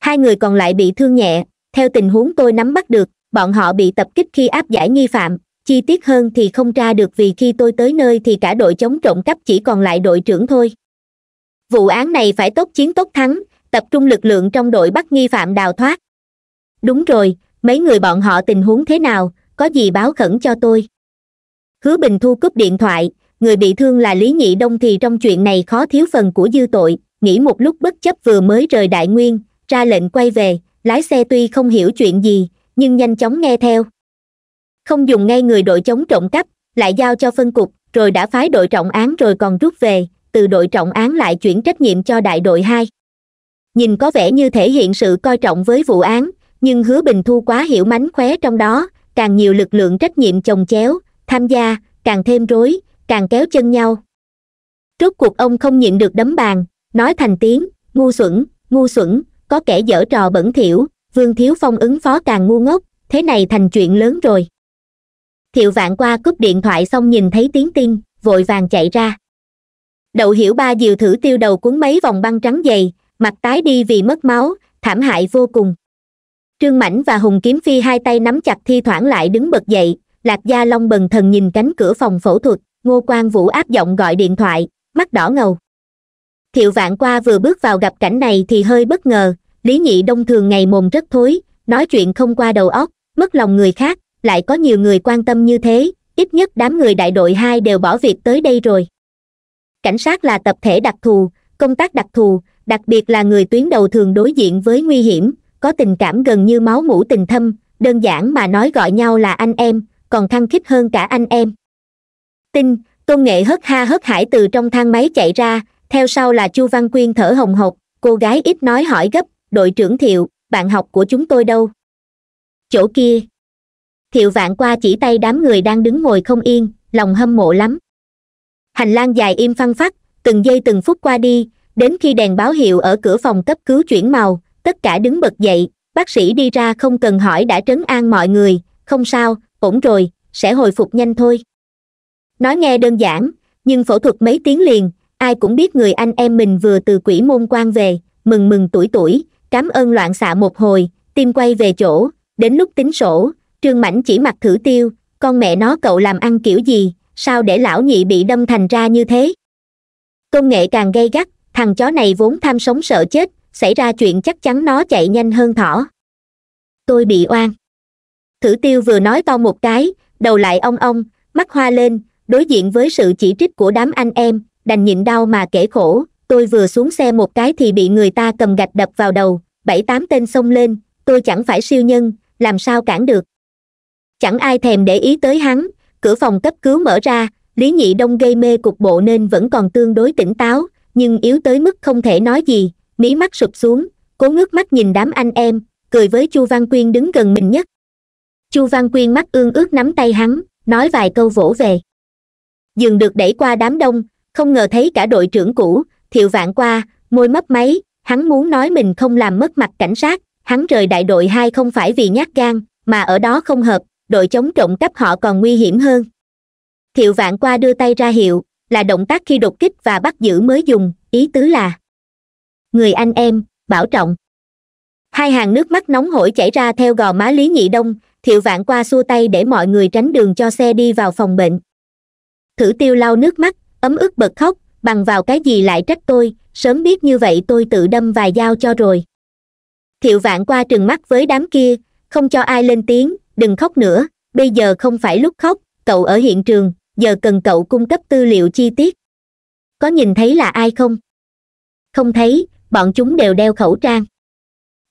A: hai người còn lại bị thương nhẹ theo tình huống tôi nắm bắt được bọn họ bị tập kích khi áp giải nghi phạm chi tiết hơn thì không tra được vì khi tôi tới nơi thì cả đội chống trộm cắp chỉ còn lại đội trưởng thôi vụ án này phải tốt chiến tốt thắng tập trung lực lượng trong đội bắt nghi phạm đào thoát đúng rồi mấy người bọn họ tình huống thế nào có gì báo khẩn cho tôi hứa bình thu cúp điện thoại người bị thương là lý nhị đông thì trong chuyện này khó thiếu phần của dư tội nghĩ một lúc bất chấp vừa mới rời đại nguyên ra lệnh quay về lái xe tuy không hiểu chuyện gì nhưng nhanh chóng nghe theo không dùng ngay người đội chống trộm cắp lại giao cho phân cục rồi đã phái đội trọng án rồi còn rút về từ đội trọng án lại chuyển trách nhiệm cho đại đội hai nhìn có vẻ như thể hiện sự coi trọng với vụ án nhưng hứa bình thu quá hiểu mánh khóe trong đó càng nhiều lực lượng trách nhiệm chồng chéo tham gia càng thêm rối càng kéo chân nhau rốt cuộc ông không nhịn được đấm bàn nói thành tiếng ngu xuẩn ngu xuẩn có kẻ dở trò bẩn thỉu vương thiếu phong ứng phó càng ngu ngốc thế này thành chuyện lớn rồi thiệu vạn qua cúp điện thoại xong nhìn thấy tiếng tin vội vàng chạy ra đậu hiểu ba diều thử tiêu đầu cuốn mấy vòng băng trắng dày mặt tái đi vì mất máu thảm hại vô cùng trương mãnh và hùng kiếm phi hai tay nắm chặt thi thoảng lại đứng bật dậy lạc gia long bần thần nhìn cánh cửa phòng phẫu thuật ngô quang vũ áp giọng gọi điện thoại mắt đỏ ngầu thiệu vạn qua vừa bước vào gặp cảnh này thì hơi bất ngờ lý nhị đông thường ngày mồm rất thối nói chuyện không qua đầu óc mất lòng người khác lại có nhiều người quan tâm như thế ít nhất đám người đại đội hai đều bỏ việc tới đây rồi cảnh sát là tập thể đặc thù công tác đặc thù đặc biệt là người tuyến đầu thường đối diện với nguy hiểm có tình cảm gần như máu mũ tình thâm đơn giản mà nói gọi nhau là anh em còn khăng khít hơn cả anh em tin tôn nghệ hất ha hất hải từ trong thang máy chạy ra theo sau là chu văn quyên thở hồng hộc cô gái ít nói hỏi gấp đội trưởng thiệu bạn học của chúng tôi đâu chỗ kia thiệu vạn qua chỉ tay đám người đang đứng ngồi không yên lòng hâm mộ lắm hành lang dài im phăng phắc từng giây từng phút qua đi đến khi đèn báo hiệu ở cửa phòng cấp cứu chuyển màu tất cả đứng bật dậy bác sĩ đi ra không cần hỏi đã trấn an mọi người không sao ổn rồi sẽ hồi phục nhanh thôi nói nghe đơn giản nhưng phẫu thuật mấy tiếng liền ai cũng biết người anh em mình vừa từ quỷ môn quan về mừng mừng tuổi tuổi cảm ơn loạn xạ một hồi, tim quay về chỗ, đến lúc tính sổ, trương mảnh chỉ mặt thử tiêu, con mẹ nó cậu làm ăn kiểu gì, sao để lão nhị bị đâm thành ra như thế. Công nghệ càng gây gắt, thằng chó này vốn tham sống sợ chết, xảy ra chuyện chắc chắn nó chạy nhanh hơn thỏ. Tôi bị oan. Thử tiêu vừa nói to một cái, đầu lại ong ong, mắt hoa lên, đối diện với sự chỉ trích của đám anh em, đành nhịn đau mà kể khổ, tôi vừa xuống xe một cái thì bị người ta cầm gạch đập vào đầu, bảy tám tên xông lên tôi chẳng phải siêu nhân làm sao cản được chẳng ai thèm để ý tới hắn cửa phòng cấp cứu mở ra lý nhị đông gây mê cục bộ nên vẫn còn tương đối tỉnh táo nhưng yếu tới mức không thể nói gì mí mắt sụp xuống cố ngước mắt nhìn đám anh em cười với chu văn quyên đứng gần mình nhất chu văn quyên mắt ương ước nắm tay hắn nói vài câu vỗ về dường được đẩy qua đám đông không ngờ thấy cả đội trưởng cũ thiệu vạn qua môi mấp máy hắn muốn nói mình không làm mất mặt cảnh sát hắn rời đại đội hai không phải vì nhát gan mà ở đó không hợp đội chống trộm cắp họ còn nguy hiểm hơn thiệu vạn qua đưa tay ra hiệu là động tác khi đột kích và bắt giữ mới dùng ý tứ là người anh em bảo trọng hai hàng nước mắt nóng hổi chảy ra theo gò má lý nhị đông thiệu vạn qua xua tay để mọi người tránh đường cho xe đi vào phòng bệnh thử tiêu lau nước mắt ấm ức bật khóc bằng vào cái gì lại trách tôi sớm biết như vậy tôi tự đâm vài dao cho rồi thiệu vạn qua trừng mắt với đám kia không cho ai lên tiếng đừng khóc nữa bây giờ không phải lúc khóc cậu ở hiện trường giờ cần cậu cung cấp tư liệu chi tiết có nhìn thấy là ai không không thấy bọn chúng đều đeo khẩu trang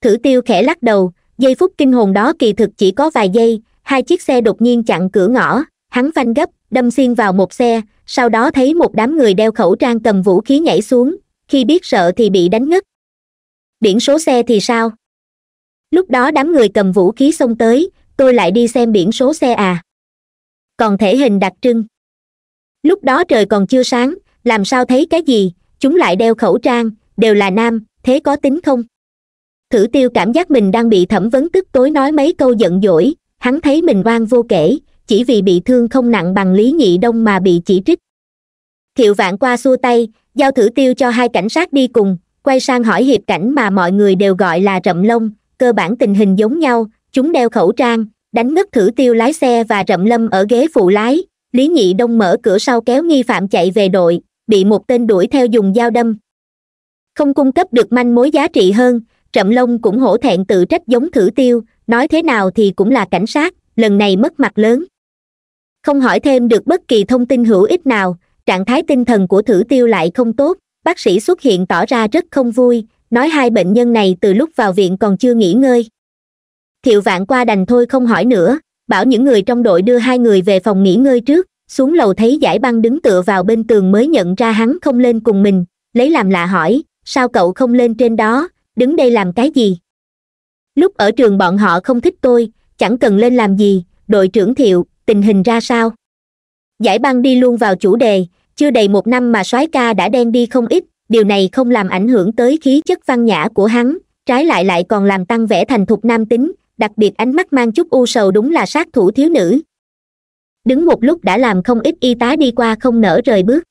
A: thử tiêu khẽ lắc đầu giây phút kinh hồn đó kỳ thực chỉ có vài giây hai chiếc xe đột nhiên chặn cửa ngõ hắn phanh gấp đâm xiên vào một xe sau đó thấy một đám người đeo khẩu trang cầm vũ khí nhảy xuống khi biết sợ thì bị đánh ngất biển số xe thì sao lúc đó đám người cầm vũ khí xông tới tôi lại đi xem biển số xe à còn thể hình đặc trưng lúc đó trời còn chưa sáng làm sao thấy cái gì chúng lại đeo khẩu trang đều là nam thế có tính không thử tiêu cảm giác mình đang bị thẩm vấn tức tối nói mấy câu giận dỗi hắn thấy mình oan vô kể chỉ vì bị thương không nặng bằng lý nhị đông mà bị chỉ trích thiệu vạn qua xua tay giao thử tiêu cho hai cảnh sát đi cùng quay sang hỏi hiệp cảnh mà mọi người đều gọi là rậm lông cơ bản tình hình giống nhau chúng đeo khẩu trang đánh ngất thử tiêu lái xe và rậm lâm ở ghế phụ lái lý nhị đông mở cửa sau kéo nghi phạm chạy về đội bị một tên đuổi theo dùng dao đâm không cung cấp được manh mối giá trị hơn trậm lông cũng hổ thẹn tự trách giống thử tiêu nói thế nào thì cũng là cảnh sát lần này mất mặt lớn không hỏi thêm được bất kỳ thông tin hữu ích nào trạng thái tinh thần của thử tiêu lại không tốt bác sĩ xuất hiện tỏ ra rất không vui nói hai bệnh nhân này từ lúc vào viện còn chưa nghỉ ngơi thiệu vạn qua đành thôi không hỏi nữa bảo những người trong đội đưa hai người về phòng nghỉ ngơi trước xuống lầu thấy giải băng đứng tựa vào bên tường mới nhận ra hắn không lên cùng mình lấy làm lạ hỏi sao cậu không lên trên đó đứng đây làm cái gì lúc ở trường bọn họ không thích tôi chẳng cần lên làm gì đội trưởng thiệu tình hình ra sao giải băng đi luôn vào chủ đề chưa đầy một năm mà soái ca đã đen đi không ít điều này không làm ảnh hưởng tới khí chất văn nhã của hắn trái lại lại còn làm tăng vẻ thành thục nam tính đặc biệt ánh mắt mang chút u sầu đúng là sát thủ thiếu nữ đứng một lúc đã làm không ít y tá đi qua không nở rời bước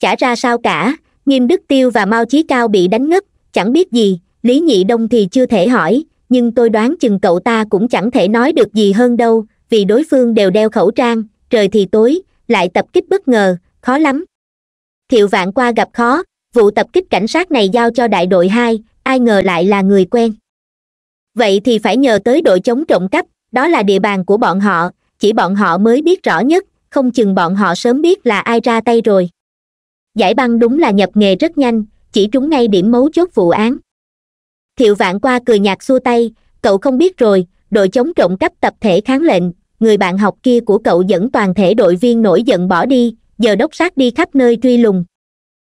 A: chả ra sao cả nghiêm đức tiêu và mao chí cao bị đánh ngất chẳng biết gì lý nhị đông thì chưa thể hỏi nhưng tôi đoán chừng cậu ta cũng chẳng thể nói được gì hơn đâu vì đối phương đều đeo khẩu trang trời thì tối lại tập kích bất ngờ khó lắm thiệu vạn qua gặp khó vụ tập kích cảnh sát này giao cho đại đội hai ai ngờ lại là người quen vậy thì phải nhờ tới đội chống trộm cắp đó là địa bàn của bọn họ chỉ bọn họ mới biết rõ nhất không chừng bọn họ sớm biết là ai ra tay rồi giải băng đúng là nhập nghề rất nhanh chỉ trúng ngay điểm mấu chốt vụ án thiệu vạn qua cười nhạt xua tay cậu không biết rồi đội chống trộm cắp tập thể kháng lệnh người bạn học kia của cậu dẫn toàn thể đội viên nổi giận bỏ đi giờ đốc sát đi khắp nơi truy lùng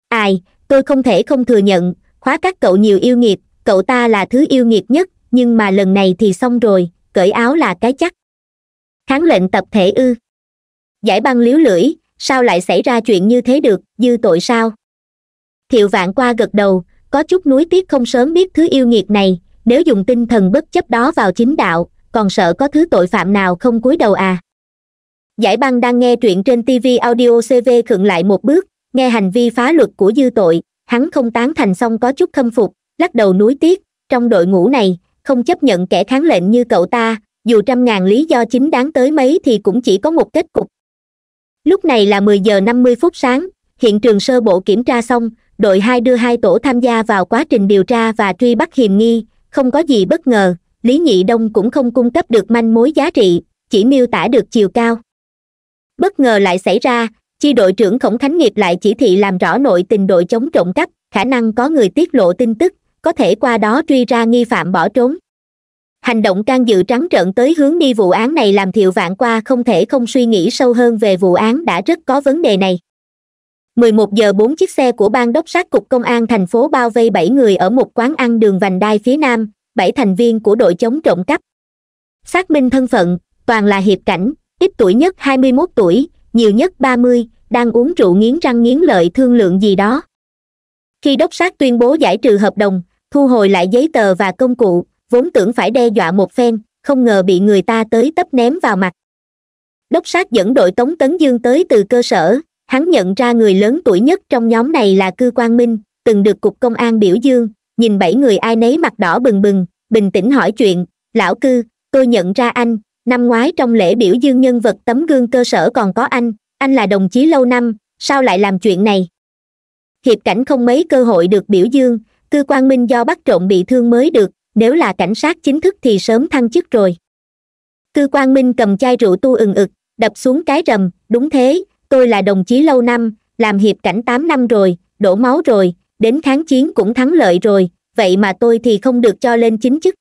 A: ai tôi không thể không thừa nhận khóa các cậu nhiều yêu nghiệt cậu ta là thứ yêu nghiệt nhất nhưng mà lần này thì xong rồi cởi áo là cái chắc kháng lệnh tập thể ư giải băng liếu lưỡi sao lại xảy ra chuyện như thế được dư tội sao thiệu vạn qua gật đầu có chút nuối tiếc không sớm biết thứ yêu nghiệt này nếu dùng tinh thần bất chấp đó vào chính đạo còn sợ có thứ tội phạm nào không cúi đầu à giải băng đang nghe truyện trên tv audio cv khựng lại một bước nghe hành vi phá luật của dư tội hắn không tán thành xong có chút khâm phục lắc đầu nuối tiếc trong đội ngũ này không chấp nhận kẻ kháng lệnh như cậu ta dù trăm ngàn lý do chính đáng tới mấy thì cũng chỉ có một kết cục lúc này là mười giờ năm mươi phút sáng hiện trường sơ bộ kiểm tra xong đội hai đưa hai tổ tham gia vào quá trình điều tra và truy bắt hiềm nghi không có gì bất ngờ lý nhị đông cũng không cung cấp được manh mối giá trị chỉ miêu tả được chiều cao bất ngờ lại xảy ra chi đội trưởng khổng khánh nghiệp lại chỉ thị làm rõ nội tình đội chống trộm cắp khả năng có người tiết lộ tin tức có thể qua đó truy ra nghi phạm bỏ trốn hành động can dự trắng trợn tới hướng đi vụ án này làm thiệu vạn qua không thể không suy nghĩ sâu hơn về vụ án đã rất có vấn đề này 11 giờ 4 chiếc xe của ban đốc sát cục công an thành phố bao vây 7 người ở một quán ăn đường vành đai phía nam bảy thành viên của đội chống trộm cắp xác minh thân phận toàn là hiệp cảnh ít tuổi nhất hai mươi mốt tuổi nhiều nhất ba mươi đang uống rượu nghiến răng nghiến lợi thương lượng gì đó khi đốc sát tuyên bố giải trừ hợp đồng thu hồi lại giấy tờ và công cụ vốn tưởng phải đe dọa một phen không ngờ bị người ta tới tấp ném vào mặt đốc sát dẫn đội tống tấn dương tới từ cơ sở hắn nhận ra người lớn tuổi nhất trong nhóm này là cư quang minh từng được cục công an biểu dương nhìn bảy người ai nấy mặt đỏ bừng bừng bình tĩnh hỏi chuyện lão cư tôi nhận ra anh năm ngoái trong lễ biểu dương nhân vật tấm gương cơ sở còn có anh anh là đồng chí lâu năm sao lại làm chuyện này hiệp cảnh không mấy cơ hội được biểu dương cư quang minh do bắt trộm bị thương mới được nếu là cảnh sát chính thức thì sớm thăng chức rồi cư quang minh cầm chai rượu tu ừng ực đập xuống cái rầm đúng thế tôi là đồng chí lâu năm làm hiệp cảnh tám năm rồi đổ máu rồi đến kháng chiến cũng thắng lợi rồi vậy mà tôi thì không được cho lên chính chức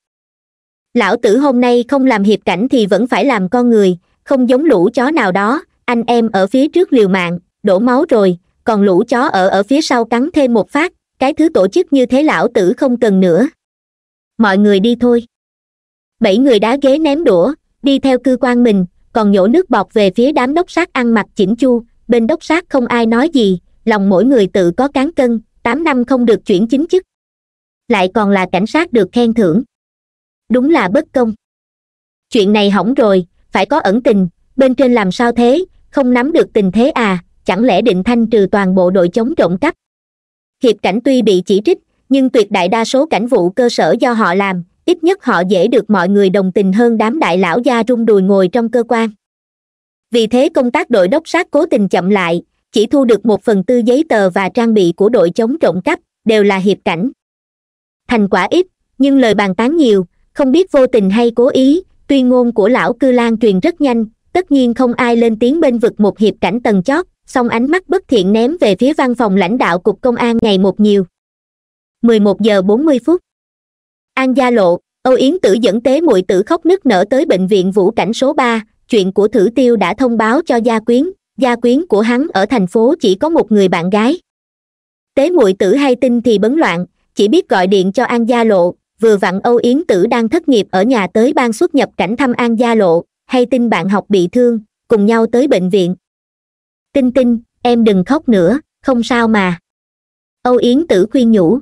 A: lão tử hôm nay không làm hiệp cảnh thì vẫn phải làm con người không giống lũ chó nào đó anh em ở phía trước liều mạng đổ máu rồi còn lũ chó ở ở phía sau cắn thêm một phát cái thứ tổ chức như thế lão tử không cần nữa mọi người đi thôi bảy người đá ghế ném đũa đi theo cư quan mình còn nhổ nước bọt về phía đám đốc sát ăn mặc chỉnh chu bên đốc sát không ai nói gì lòng mỗi người tự có cán cân tám năm không được chuyển chính chức lại còn là cảnh sát được khen thưởng đúng là bất công chuyện này hỏng rồi phải có ẩn tình bên trên làm sao thế không nắm được tình thế à chẳng lẽ định thanh trừ toàn bộ đội chống trộm cắp hiệp cảnh tuy bị chỉ trích nhưng tuyệt đại đa số cảnh vụ cơ sở do họ làm ít nhất họ dễ được mọi người đồng tình hơn đám đại lão gia rung đùi ngồi trong cơ quan vì thế công tác đội đốc sát cố tình chậm lại chỉ thu được một phần tư giấy tờ và trang bị của đội chống trộm cắp đều là hiệp cảnh thành quả ít nhưng lời bàn tán nhiều không biết vô tình hay cố ý tuyên ngôn của lão cư lan truyền rất nhanh tất nhiên không ai lên tiếng bên vực một hiệp cảnh tầng chót song ánh mắt bất thiện ném về phía văn phòng lãnh đạo cục công an ngày một nhiều 11 giờ 40 phút an gia lộ âu yến tử dẫn tế muội tử khóc nức nở tới bệnh viện vũ cảnh số ba chuyện của thử tiêu đã thông báo cho gia quyến gia quyến của hắn ở thành phố chỉ có một người bạn gái tế muội tử hay tin thì bấn loạn chỉ biết gọi điện cho an gia lộ vừa vặn âu yến tử đang thất nghiệp ở nhà tới ban xuất nhập cảnh thăm an gia lộ hay tin bạn học bị thương cùng nhau tới bệnh viện tinh tinh em đừng khóc nữa không sao mà âu yến tử khuyên nhủ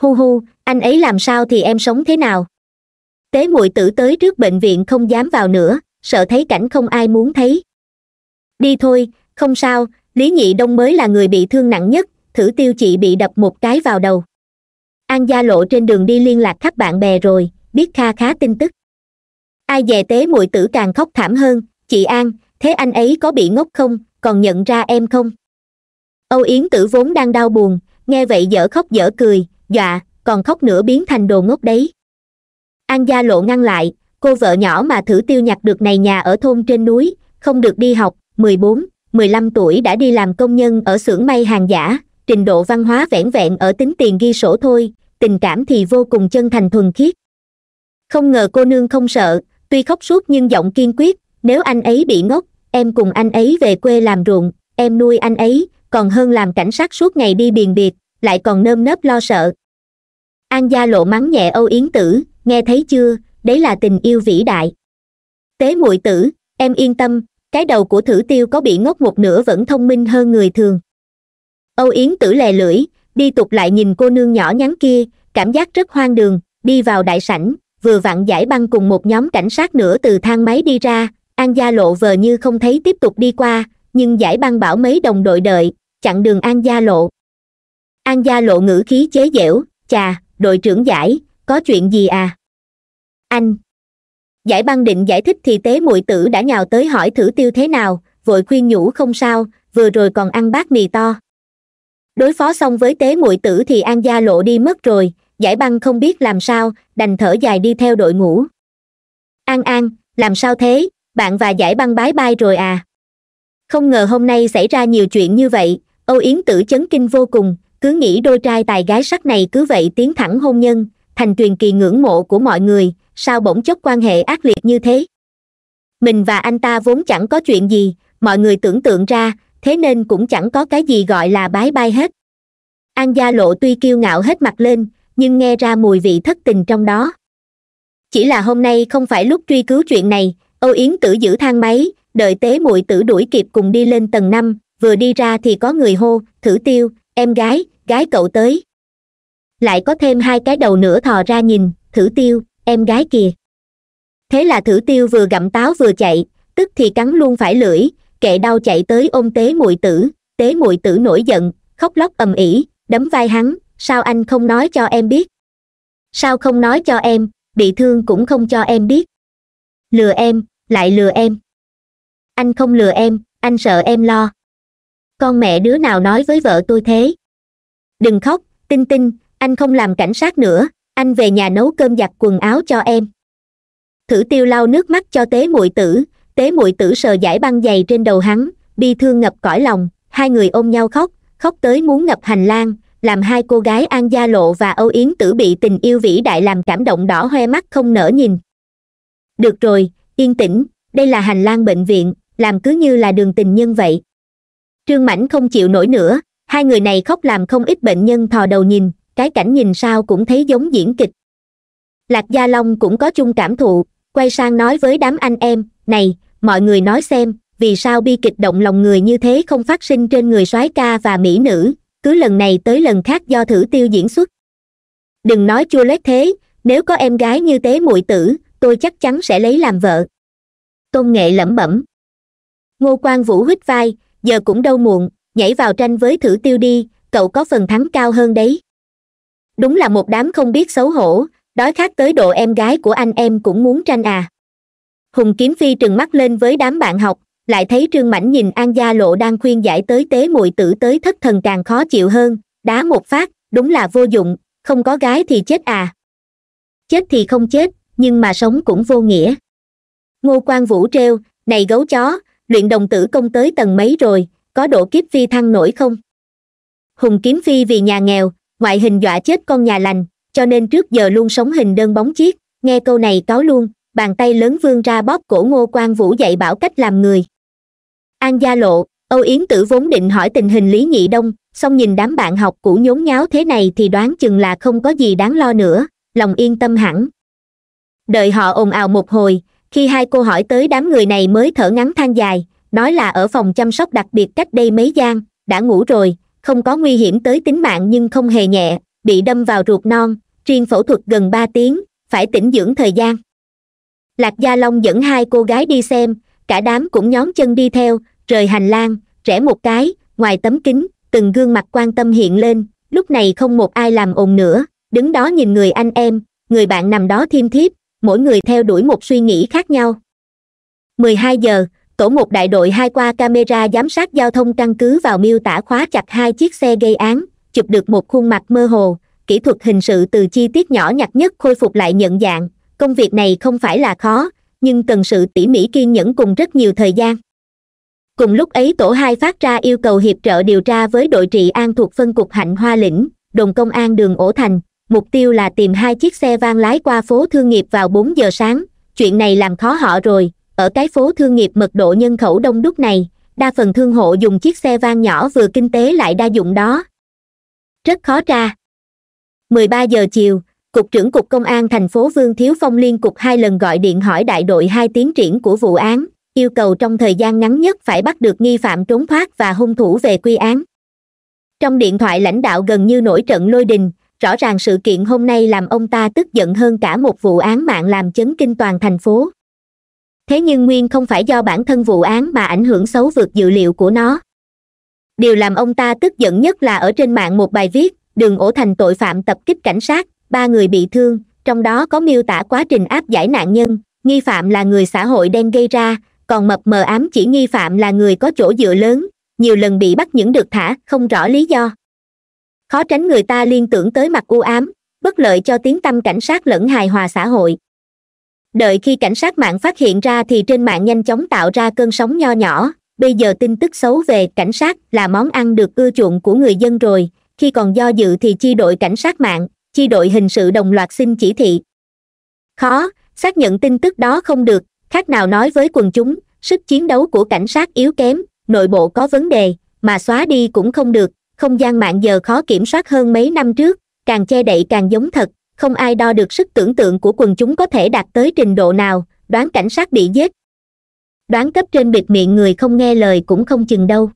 A: hu hu anh ấy làm sao thì em sống thế nào tế muội tử tới trước bệnh viện không dám vào nữa sợ thấy cảnh không ai muốn thấy đi thôi không sao lý nhị đông mới là người bị thương nặng nhất thử tiêu chị bị đập một cái vào đầu an gia lộ trên đường đi liên lạc khắp bạn bè rồi biết kha khá tin tức ai về tế muội tử càng khóc thảm hơn chị an thế anh ấy có bị ngốc không còn nhận ra em không âu yến tử vốn đang đau buồn nghe vậy dở khóc dở cười dọa còn khóc nữa biến thành đồ ngốc đấy an gia lộ ngăn lại cô vợ nhỏ mà thử tiêu nhặt được này nhà ở thôn trên núi không được đi học 14, 15 tuổi đã đi làm công nhân ở xưởng may hàng giả trình độ văn hóa vẻn vẹn ở tính tiền ghi sổ thôi tình cảm thì vô cùng chân thành thuần khiết không ngờ cô nương không sợ tuy khóc suốt nhưng giọng kiên quyết nếu anh ấy bị ngốc em cùng anh ấy về quê làm ruộng em nuôi anh ấy còn hơn làm cảnh sát suốt ngày đi biền biệt lại còn nơm nớp lo sợ an gia lộ mắng nhẹ âu yến tử nghe thấy chưa đấy là tình yêu vĩ đại tế muội tử em yên tâm cái đầu của thử tiêu có bị ngốc một nửa vẫn thông minh hơn người thường âu yến tử lè lưỡi đi tục lại nhìn cô nương nhỏ nhắn kia cảm giác rất hoang đường đi vào đại sảnh vừa vặn giải băng cùng một nhóm cảnh sát nữa từ thang máy đi ra an gia lộ vờ như không thấy tiếp tục đi qua nhưng giải băng bảo mấy đồng đội đợi chặn đường an gia lộ an gia lộ ngữ khí chế giễu chà đội trưởng giải có chuyện gì à anh giải băng định giải thích thì tế muội tử đã nhào tới hỏi thử tiêu thế nào vội khuyên nhủ không sao vừa rồi còn ăn bát mì to đối phó xong với tế muội tử thì an gia lộ đi mất rồi giải băng không biết làm sao đành thở dài đi theo đội ngũ an an làm sao thế bạn và giải băng bái bai rồi à không ngờ hôm nay xảy ra nhiều chuyện như vậy âu yến tử chấn kinh vô cùng cứ nghĩ đôi trai tài gái sắc này cứ vậy tiến thẳng hôn nhân thành truyền kỳ ngưỡng mộ của mọi người sao bỗng chốc quan hệ ác liệt như thế mình và anh ta vốn chẳng có chuyện gì mọi người tưởng tượng ra thế nên cũng chẳng có cái gì gọi là bái bai hết an gia lộ tuy kiêu ngạo hết mặt lên nhưng nghe ra mùi vị thất tình trong đó chỉ là hôm nay không phải lúc truy cứu chuyện này âu yến tử giữ thang máy đợi tế muội tử đuổi kịp cùng đi lên tầng năm vừa đi ra thì có người hô thử tiêu em gái gái cậu tới lại có thêm hai cái đầu nữa thò ra nhìn thử tiêu em gái kìa thế là thử tiêu vừa gặm táo vừa chạy tức thì cắn luôn phải lưỡi kệ đau chạy tới ôm tế muội tử tế muội tử nổi giận khóc lóc ầm ĩ đấm vai hắn sao anh không nói cho em biết sao không nói cho em bị thương cũng không cho em biết lừa em lại lừa em anh không lừa em anh sợ em lo con mẹ đứa nào nói với vợ tôi thế đừng khóc tinh tinh anh không làm cảnh sát nữa anh về nhà nấu cơm giặt quần áo cho em thử tiêu lau nước mắt cho tế muội tử tế muội tử sờ giải băng dày trên đầu hắn bi thương ngập cõi lòng hai người ôm nhau khóc khóc tới muốn ngập hành lang làm hai cô gái an gia lộ và âu yến tử bị tình yêu vĩ đại làm cảm động đỏ hoe mắt không nở nhìn được rồi yên tĩnh đây là hành lang bệnh viện làm cứ như là đường tình nhân vậy trương mãnh không chịu nổi nữa hai người này khóc làm không ít bệnh nhân thò đầu nhìn cái cảnh nhìn sao cũng thấy giống diễn kịch lạc gia long cũng có chung cảm thụ quay sang nói với đám anh em này mọi người nói xem vì sao bi kịch động lòng người như thế không phát sinh trên người soái ca và mỹ nữ cứ lần này tới lần khác do thử tiêu diễn xuất đừng nói chua lét thế nếu có em gái như tế muội tử tôi chắc chắn sẽ lấy làm vợ tôn nghệ lẩm bẩm ngô quang vũ hít vai giờ cũng đâu muộn nhảy vào tranh với thử tiêu đi cậu có phần thắng cao hơn đấy đúng là một đám không biết xấu hổ đói khát tới độ em gái của anh em cũng muốn tranh à hùng kiếm phi trừng mắt lên với đám bạn học lại thấy trương mãnh nhìn an gia lộ đang khuyên giải tới tế mùi tử tới thất thần càng khó chịu hơn đá một phát đúng là vô dụng không có gái thì chết à chết thì không chết nhưng mà sống cũng vô nghĩa ngô quang vũ trêu này gấu chó luyện đồng tử công tới tầng mấy rồi có độ kiếp phi thăng nổi không hùng kiếm phi vì nhà nghèo ngoại hình dọa chết con nhà lành cho nên trước giờ luôn sống hình đơn bóng chiếc nghe câu này cáo luôn bàn tay lớn vươn ra bóp cổ ngô quan vũ dạy bảo cách làm người an gia lộ âu yến tử vốn định hỏi tình hình lý nhị đông xong nhìn đám bạn học cũ nhốn nháo thế này thì đoán chừng là không có gì đáng lo nữa lòng yên tâm hẳn đợi họ ồn ào một hồi khi hai cô hỏi tới đám người này mới thở ngắn than dài nói là ở phòng chăm sóc đặc biệt cách đây mấy gian đã ngủ rồi không có nguy hiểm tới tính mạng nhưng không hề nhẹ bị đâm vào ruột non riêng phẫu thuật gần ba tiếng phải tĩnh dưỡng thời gian lạc gia long dẫn hai cô gái đi xem cả đám cũng nhóm chân đi theo rời hành lang rẽ một cái ngoài tấm kính từng gương mặt quan tâm hiện lên lúc này không một ai làm ồn nữa đứng đó nhìn người anh em người bạn nằm đó thiêm thiếp mỗi người theo đuổi một suy nghĩ khác nhau 12 giờ tổ một đại đội hai qua camera giám sát giao thông căn cứ vào miêu tả khóa chặt hai chiếc xe gây án chụp được một khuôn mặt mơ hồ kỹ thuật hình sự từ chi tiết nhỏ nhặt nhất khôi phục lại nhận dạng công việc này không phải là khó nhưng cần sự tỉ mỉ kiên nhẫn cùng rất nhiều thời gian cùng lúc ấy tổ hai phát ra yêu cầu hiệp trợ điều tra với đội trị an thuộc phân cục hạnh hoa lĩnh đồn công an đường ổ thành mục tiêu là tìm hai chiếc xe van lái qua phố thương nghiệp vào bốn giờ sáng chuyện này làm khó họ rồi ở cái phố thương nghiệp mật độ nhân khẩu đông đúc này đa phần thương hộ dùng chiếc xe van nhỏ vừa kinh tế lại đa dụng đó rất khó tra 13 giờ chiều cục trưởng cục công an thành phố vương thiếu phong liên cục hai lần gọi điện hỏi đại đội hai tiến triển của vụ án yêu cầu trong thời gian ngắn nhất phải bắt được nghi phạm trốn thoát và hung thủ về quy án trong điện thoại lãnh đạo gần như nổi trận lôi đình rõ ràng sự kiện hôm nay làm ông ta tức giận hơn cả một vụ án mạng làm chấn kinh toàn thành phố thế nhưng nguyên không phải do bản thân vụ án mà ảnh hưởng xấu vượt dự liệu của nó điều làm ông ta tức giận nhất là ở trên mạng một bài viết đường ổ thành tội phạm tập kích cảnh sát ba người bị thương trong đó có miêu tả quá trình áp giải nạn nhân nghi phạm là người xã hội đen gây ra còn mập mờ ám chỉ nghi phạm là người có chỗ dựa lớn nhiều lần bị bắt những được thả không rõ lý do khó tránh người ta liên tưởng tới mặt u ám bất lợi cho tiếng tâm cảnh sát lẫn hài hòa xã hội đợi khi cảnh sát mạng phát hiện ra thì trên mạng nhanh chóng tạo ra cơn sóng nho nhỏ bây giờ tin tức xấu về cảnh sát là món ăn được ưa chuộng của người dân rồi khi còn do dự thì chi đội cảnh sát mạng chi đội hình sự đồng loạt xin chỉ thị khó xác nhận tin tức đó không được khác nào nói với quần chúng sức chiến đấu của cảnh sát yếu kém nội bộ có vấn đề mà xóa đi cũng không được không gian mạng giờ khó kiểm soát hơn mấy năm trước càng che đậy càng giống thật không ai đo được sức tưởng tượng của quần chúng có thể đạt tới trình độ nào đoán cảnh sát bị giết đoán cấp trên bịt miệng người không nghe lời cũng không chừng đâu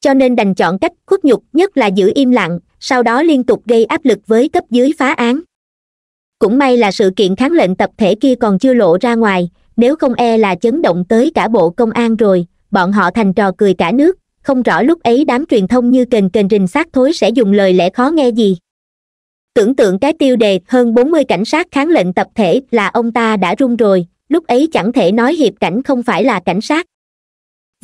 A: cho nên đành chọn cách khuất nhục nhất là giữ im lặng sau đó liên tục gây áp lực với cấp dưới phá án cũng may là sự kiện kháng lệnh tập thể kia còn chưa lộ ra ngoài nếu không e là chấn động tới cả bộ công an rồi bọn họ thành trò cười cả nước không rõ lúc ấy đám truyền thông như kềnh kềnh rình xác thối sẽ dùng lời lẽ khó nghe gì tưởng tượng cái tiêu đề hơn bốn mươi cảnh sát kháng lệnh tập thể là ông ta đã run rồi lúc ấy chẳng thể nói hiệp cảnh không phải là cảnh sát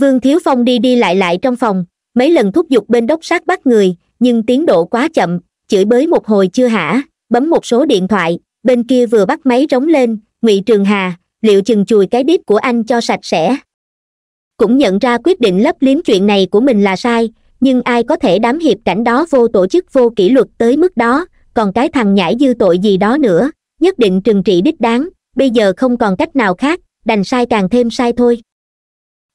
A: vương thiếu phong đi đi lại lại trong phòng mấy lần thúc giục bên đốc sát bắt người nhưng tiến độ quá chậm chửi bới một hồi chưa hả bấm một số điện thoại bên kia vừa bắt máy rống lên ngụy trường hà liệu chừng chùi cái bếp của anh cho sạch sẽ cũng nhận ra quyết định lấp liếm chuyện này của mình là sai nhưng ai có thể đám hiệp cảnh đó vô tổ chức vô kỷ luật tới mức đó còn cái thằng nhãi dư tội gì đó nữa nhất định trừng trị đích đáng bây giờ không còn cách nào khác đành sai càng thêm sai thôi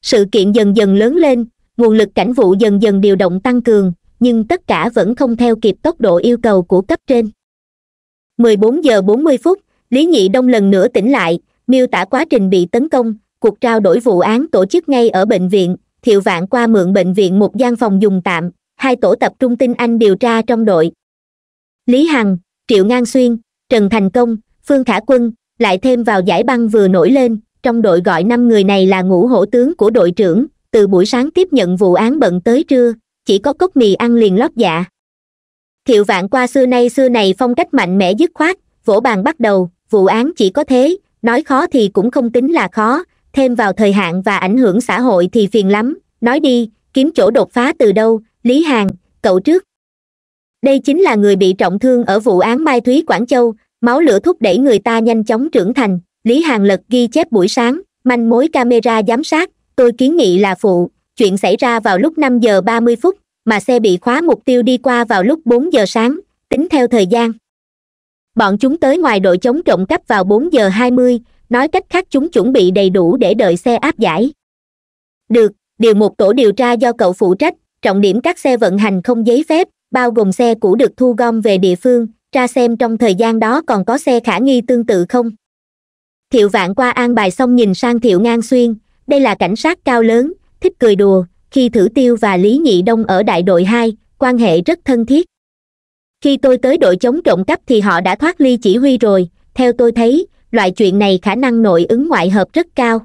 A: sự kiện dần dần lớn lên nguồn lực cảnh vụ dần dần điều động tăng cường nhưng tất cả vẫn không theo kịp tốc độ yêu cầu của cấp trên 14 giờ 40 phút lý nhị đông lần nữa tỉnh lại miêu tả quá trình bị tấn công cuộc trao đổi vụ án tổ chức ngay ở bệnh viện thiệu vạn qua mượn bệnh viện một gian phòng dùng tạm hai tổ tập trung tin anh điều tra trong đội lý hằng triệu ngang xuyên trần thành công phương khả quân lại thêm vào giải băng vừa nổi lên trong đội gọi năm người này là ngũ hổ tướng của đội trưởng từ buổi sáng tiếp nhận vụ án bận tới trưa chỉ có cốc mì ăn liền lót dạ thiệu vạn qua xưa nay xưa này phong cách mạnh mẽ dứt khoát vỗ bàn bắt đầu vụ án chỉ có thế nói khó thì cũng không tính là khó thêm vào thời hạn và ảnh hưởng xã hội thì phiền lắm nói đi kiếm chỗ đột phá từ đâu lý Hằng, cậu trước đây chính là người bị trọng thương ở vụ án mai thúy quảng châu máu lửa thúc đẩy người ta nhanh chóng trưởng thành lý hàn lật ghi chép buổi sáng manh mối camera giám sát tôi kiến nghị là phụ chuyện xảy ra vào lúc năm giờ ba mươi phút mà xe bị khóa mục tiêu đi qua vào lúc bốn giờ sáng tính theo thời gian bọn chúng tới ngoài đội chống trộm cắp vào bốn giờ hai mươi nói cách khác chúng chuẩn bị đầy đủ để đợi xe áp giải được điều một tổ điều tra do cậu phụ trách trọng điểm các xe vận hành không giấy phép bao gồm xe cũ được thu gom về địa phương tra xem trong thời gian đó còn có xe khả nghi tương tự không thiệu vạn qua an bài xong nhìn sang thiệu ngang xuyên đây là cảnh sát cao lớn thích cười đùa khi thử tiêu và lý nhị đông ở đại đội hai quan hệ rất thân thiết khi tôi tới đội chống trộm cắp thì họ đã thoát ly chỉ huy rồi theo tôi thấy loại chuyện này khả năng nội ứng ngoại hợp rất cao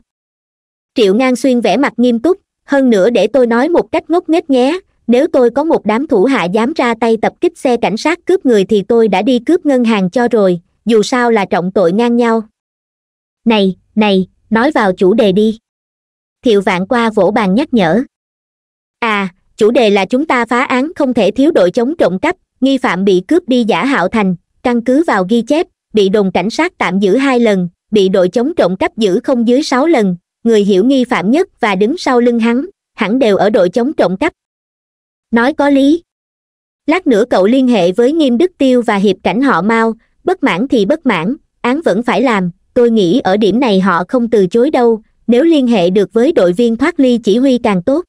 A: triệu ngang xuyên vẻ mặt nghiêm túc hơn nữa để tôi nói một cách ngốc nghếch nhé nếu tôi có một đám thủ hạ dám ra tay tập kích xe cảnh sát cướp người thì tôi đã đi cướp ngân hàng cho rồi dù sao là trọng tội ngang nhau này này nói vào chủ đề đi thiệu vạn qua vỗ bàn nhắc nhở à chủ đề là chúng ta phá án không thể thiếu đội chống trộm cắp nghi phạm bị cướp đi giả hạo thành căn cứ vào ghi chép bị đồn cảnh sát tạm giữ hai lần bị đội chống trộm cắp giữ không dưới sáu lần người hiểu nghi phạm nhất và đứng sau lưng hắn hẳn đều ở đội chống trộm cắp nói có lý lát nữa cậu liên hệ với nghiêm đức tiêu và hiệp cảnh họ mau bất mãn thì bất mãn án vẫn phải làm tôi nghĩ ở điểm này họ không từ chối đâu nếu liên hệ được với đội viên thoát ly chỉ huy càng tốt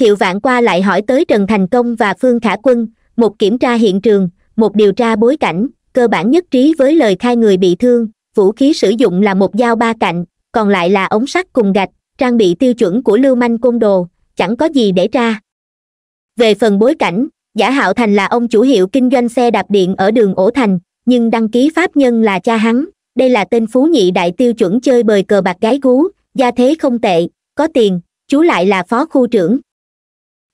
A: thiệu vạn qua lại hỏi tới trần thành công và phương khả quân một kiểm tra hiện trường một điều tra bối cảnh cơ bản nhất trí với lời khai người bị thương vũ khí sử dụng là một dao ba cạnh còn lại là ống sắt cùng gạch trang bị tiêu chuẩn của lưu manh côn đồ chẳng có gì để tra về phần bối cảnh giả hạo thành là ông chủ hiệu kinh doanh xe đạp điện ở đường ổ thành nhưng đăng ký pháp nhân là cha hắn đây là tên phú nhị đại tiêu chuẩn chơi bời cờ bạc gái gú gia thế không tệ có tiền chú lại là phó khu trưởng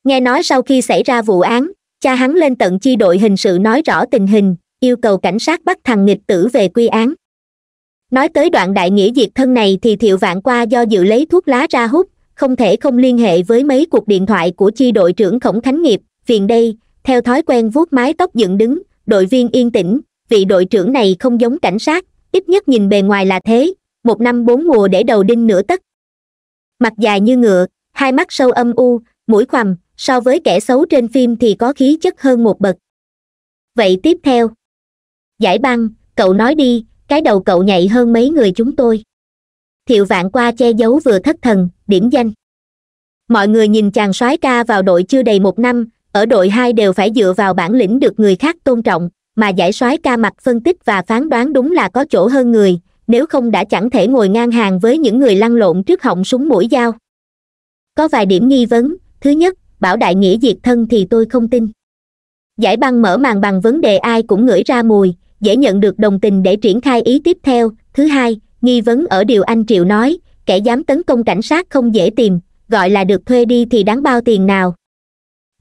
A: nghe nói sau khi xảy ra vụ án cha hắn lên tận chi đội hình sự nói rõ tình hình yêu cầu cảnh sát bắt thằng nghịch tử về quy án nói tới đoạn đại nghĩa diệt thân này thì thiệu vạn qua do dự lấy thuốc lá ra hút không thể không liên hệ với mấy cuộc điện thoại của chi đội trưởng khổng khánh nghiệp phiền đây theo thói quen vuốt mái tóc dựng đứng đội viên yên tĩnh vị đội trưởng này không giống cảnh sát ít nhất nhìn bề ngoài là thế một năm bốn mùa để đầu đinh nửa tất mặt dài như ngựa hai mắt sâu âm u mũi khoằm so với kẻ xấu trên phim thì có khí chất hơn một bậc vậy tiếp theo giải băng cậu nói đi cái đầu cậu nhạy hơn mấy người chúng tôi thiệu vạn qua che giấu vừa thất thần điểm danh mọi người nhìn chàng soái ca vào đội chưa đầy một năm ở đội hai đều phải dựa vào bản lĩnh được người khác tôn trọng mà giải soái ca mặt phân tích và phán đoán đúng là có chỗ hơn người nếu không đã chẳng thể ngồi ngang hàng với những người lăn lộn trước họng súng mũi dao có vài điểm nghi vấn thứ nhất bảo đại nghĩa diệt thân thì tôi không tin giải băng mở màn bằng vấn đề ai cũng ngửi ra mùi dễ nhận được đồng tình để triển khai ý tiếp theo thứ hai nghi vấn ở điều anh triệu nói kẻ dám tấn công cảnh sát không dễ tìm gọi là được thuê đi thì đáng bao tiền nào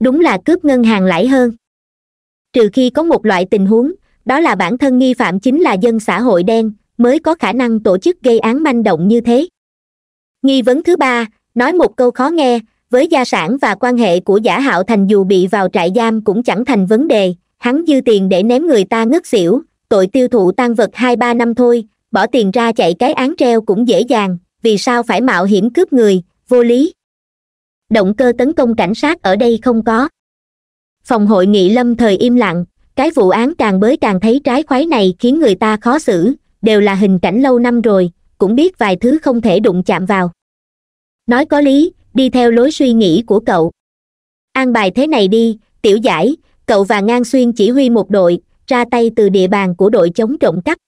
A: đúng là cướp ngân hàng lãi hơn trừ khi có một loại tình huống đó là bản thân nghi phạm chính là dân xã hội đen mới có khả năng tổ chức gây án manh động như thế nghi vấn thứ ba nói một câu khó nghe với gia sản và quan hệ của giả hạo thành dù bị vào trại giam cũng chẳng thành vấn đề hắn dư tiền để ném người ta ngất xỉu tội tiêu thụ tan vật hai ba năm thôi bỏ tiền ra chạy cái án treo cũng dễ dàng vì sao phải mạo hiểm cướp người vô lý động cơ tấn công cảnh sát ở đây không có phòng hội nghị lâm thời im lặng cái vụ án càng bới càng thấy trái khoái này khiến người ta khó xử đều là hình cảnh lâu năm rồi cũng biết vài thứ không thể đụng chạm vào nói có lý đi theo lối suy nghĩ của cậu an bài thế này đi tiểu giải cậu và ngang xuyên chỉ huy một đội ra tay từ địa bàn của đội chống trộm cắp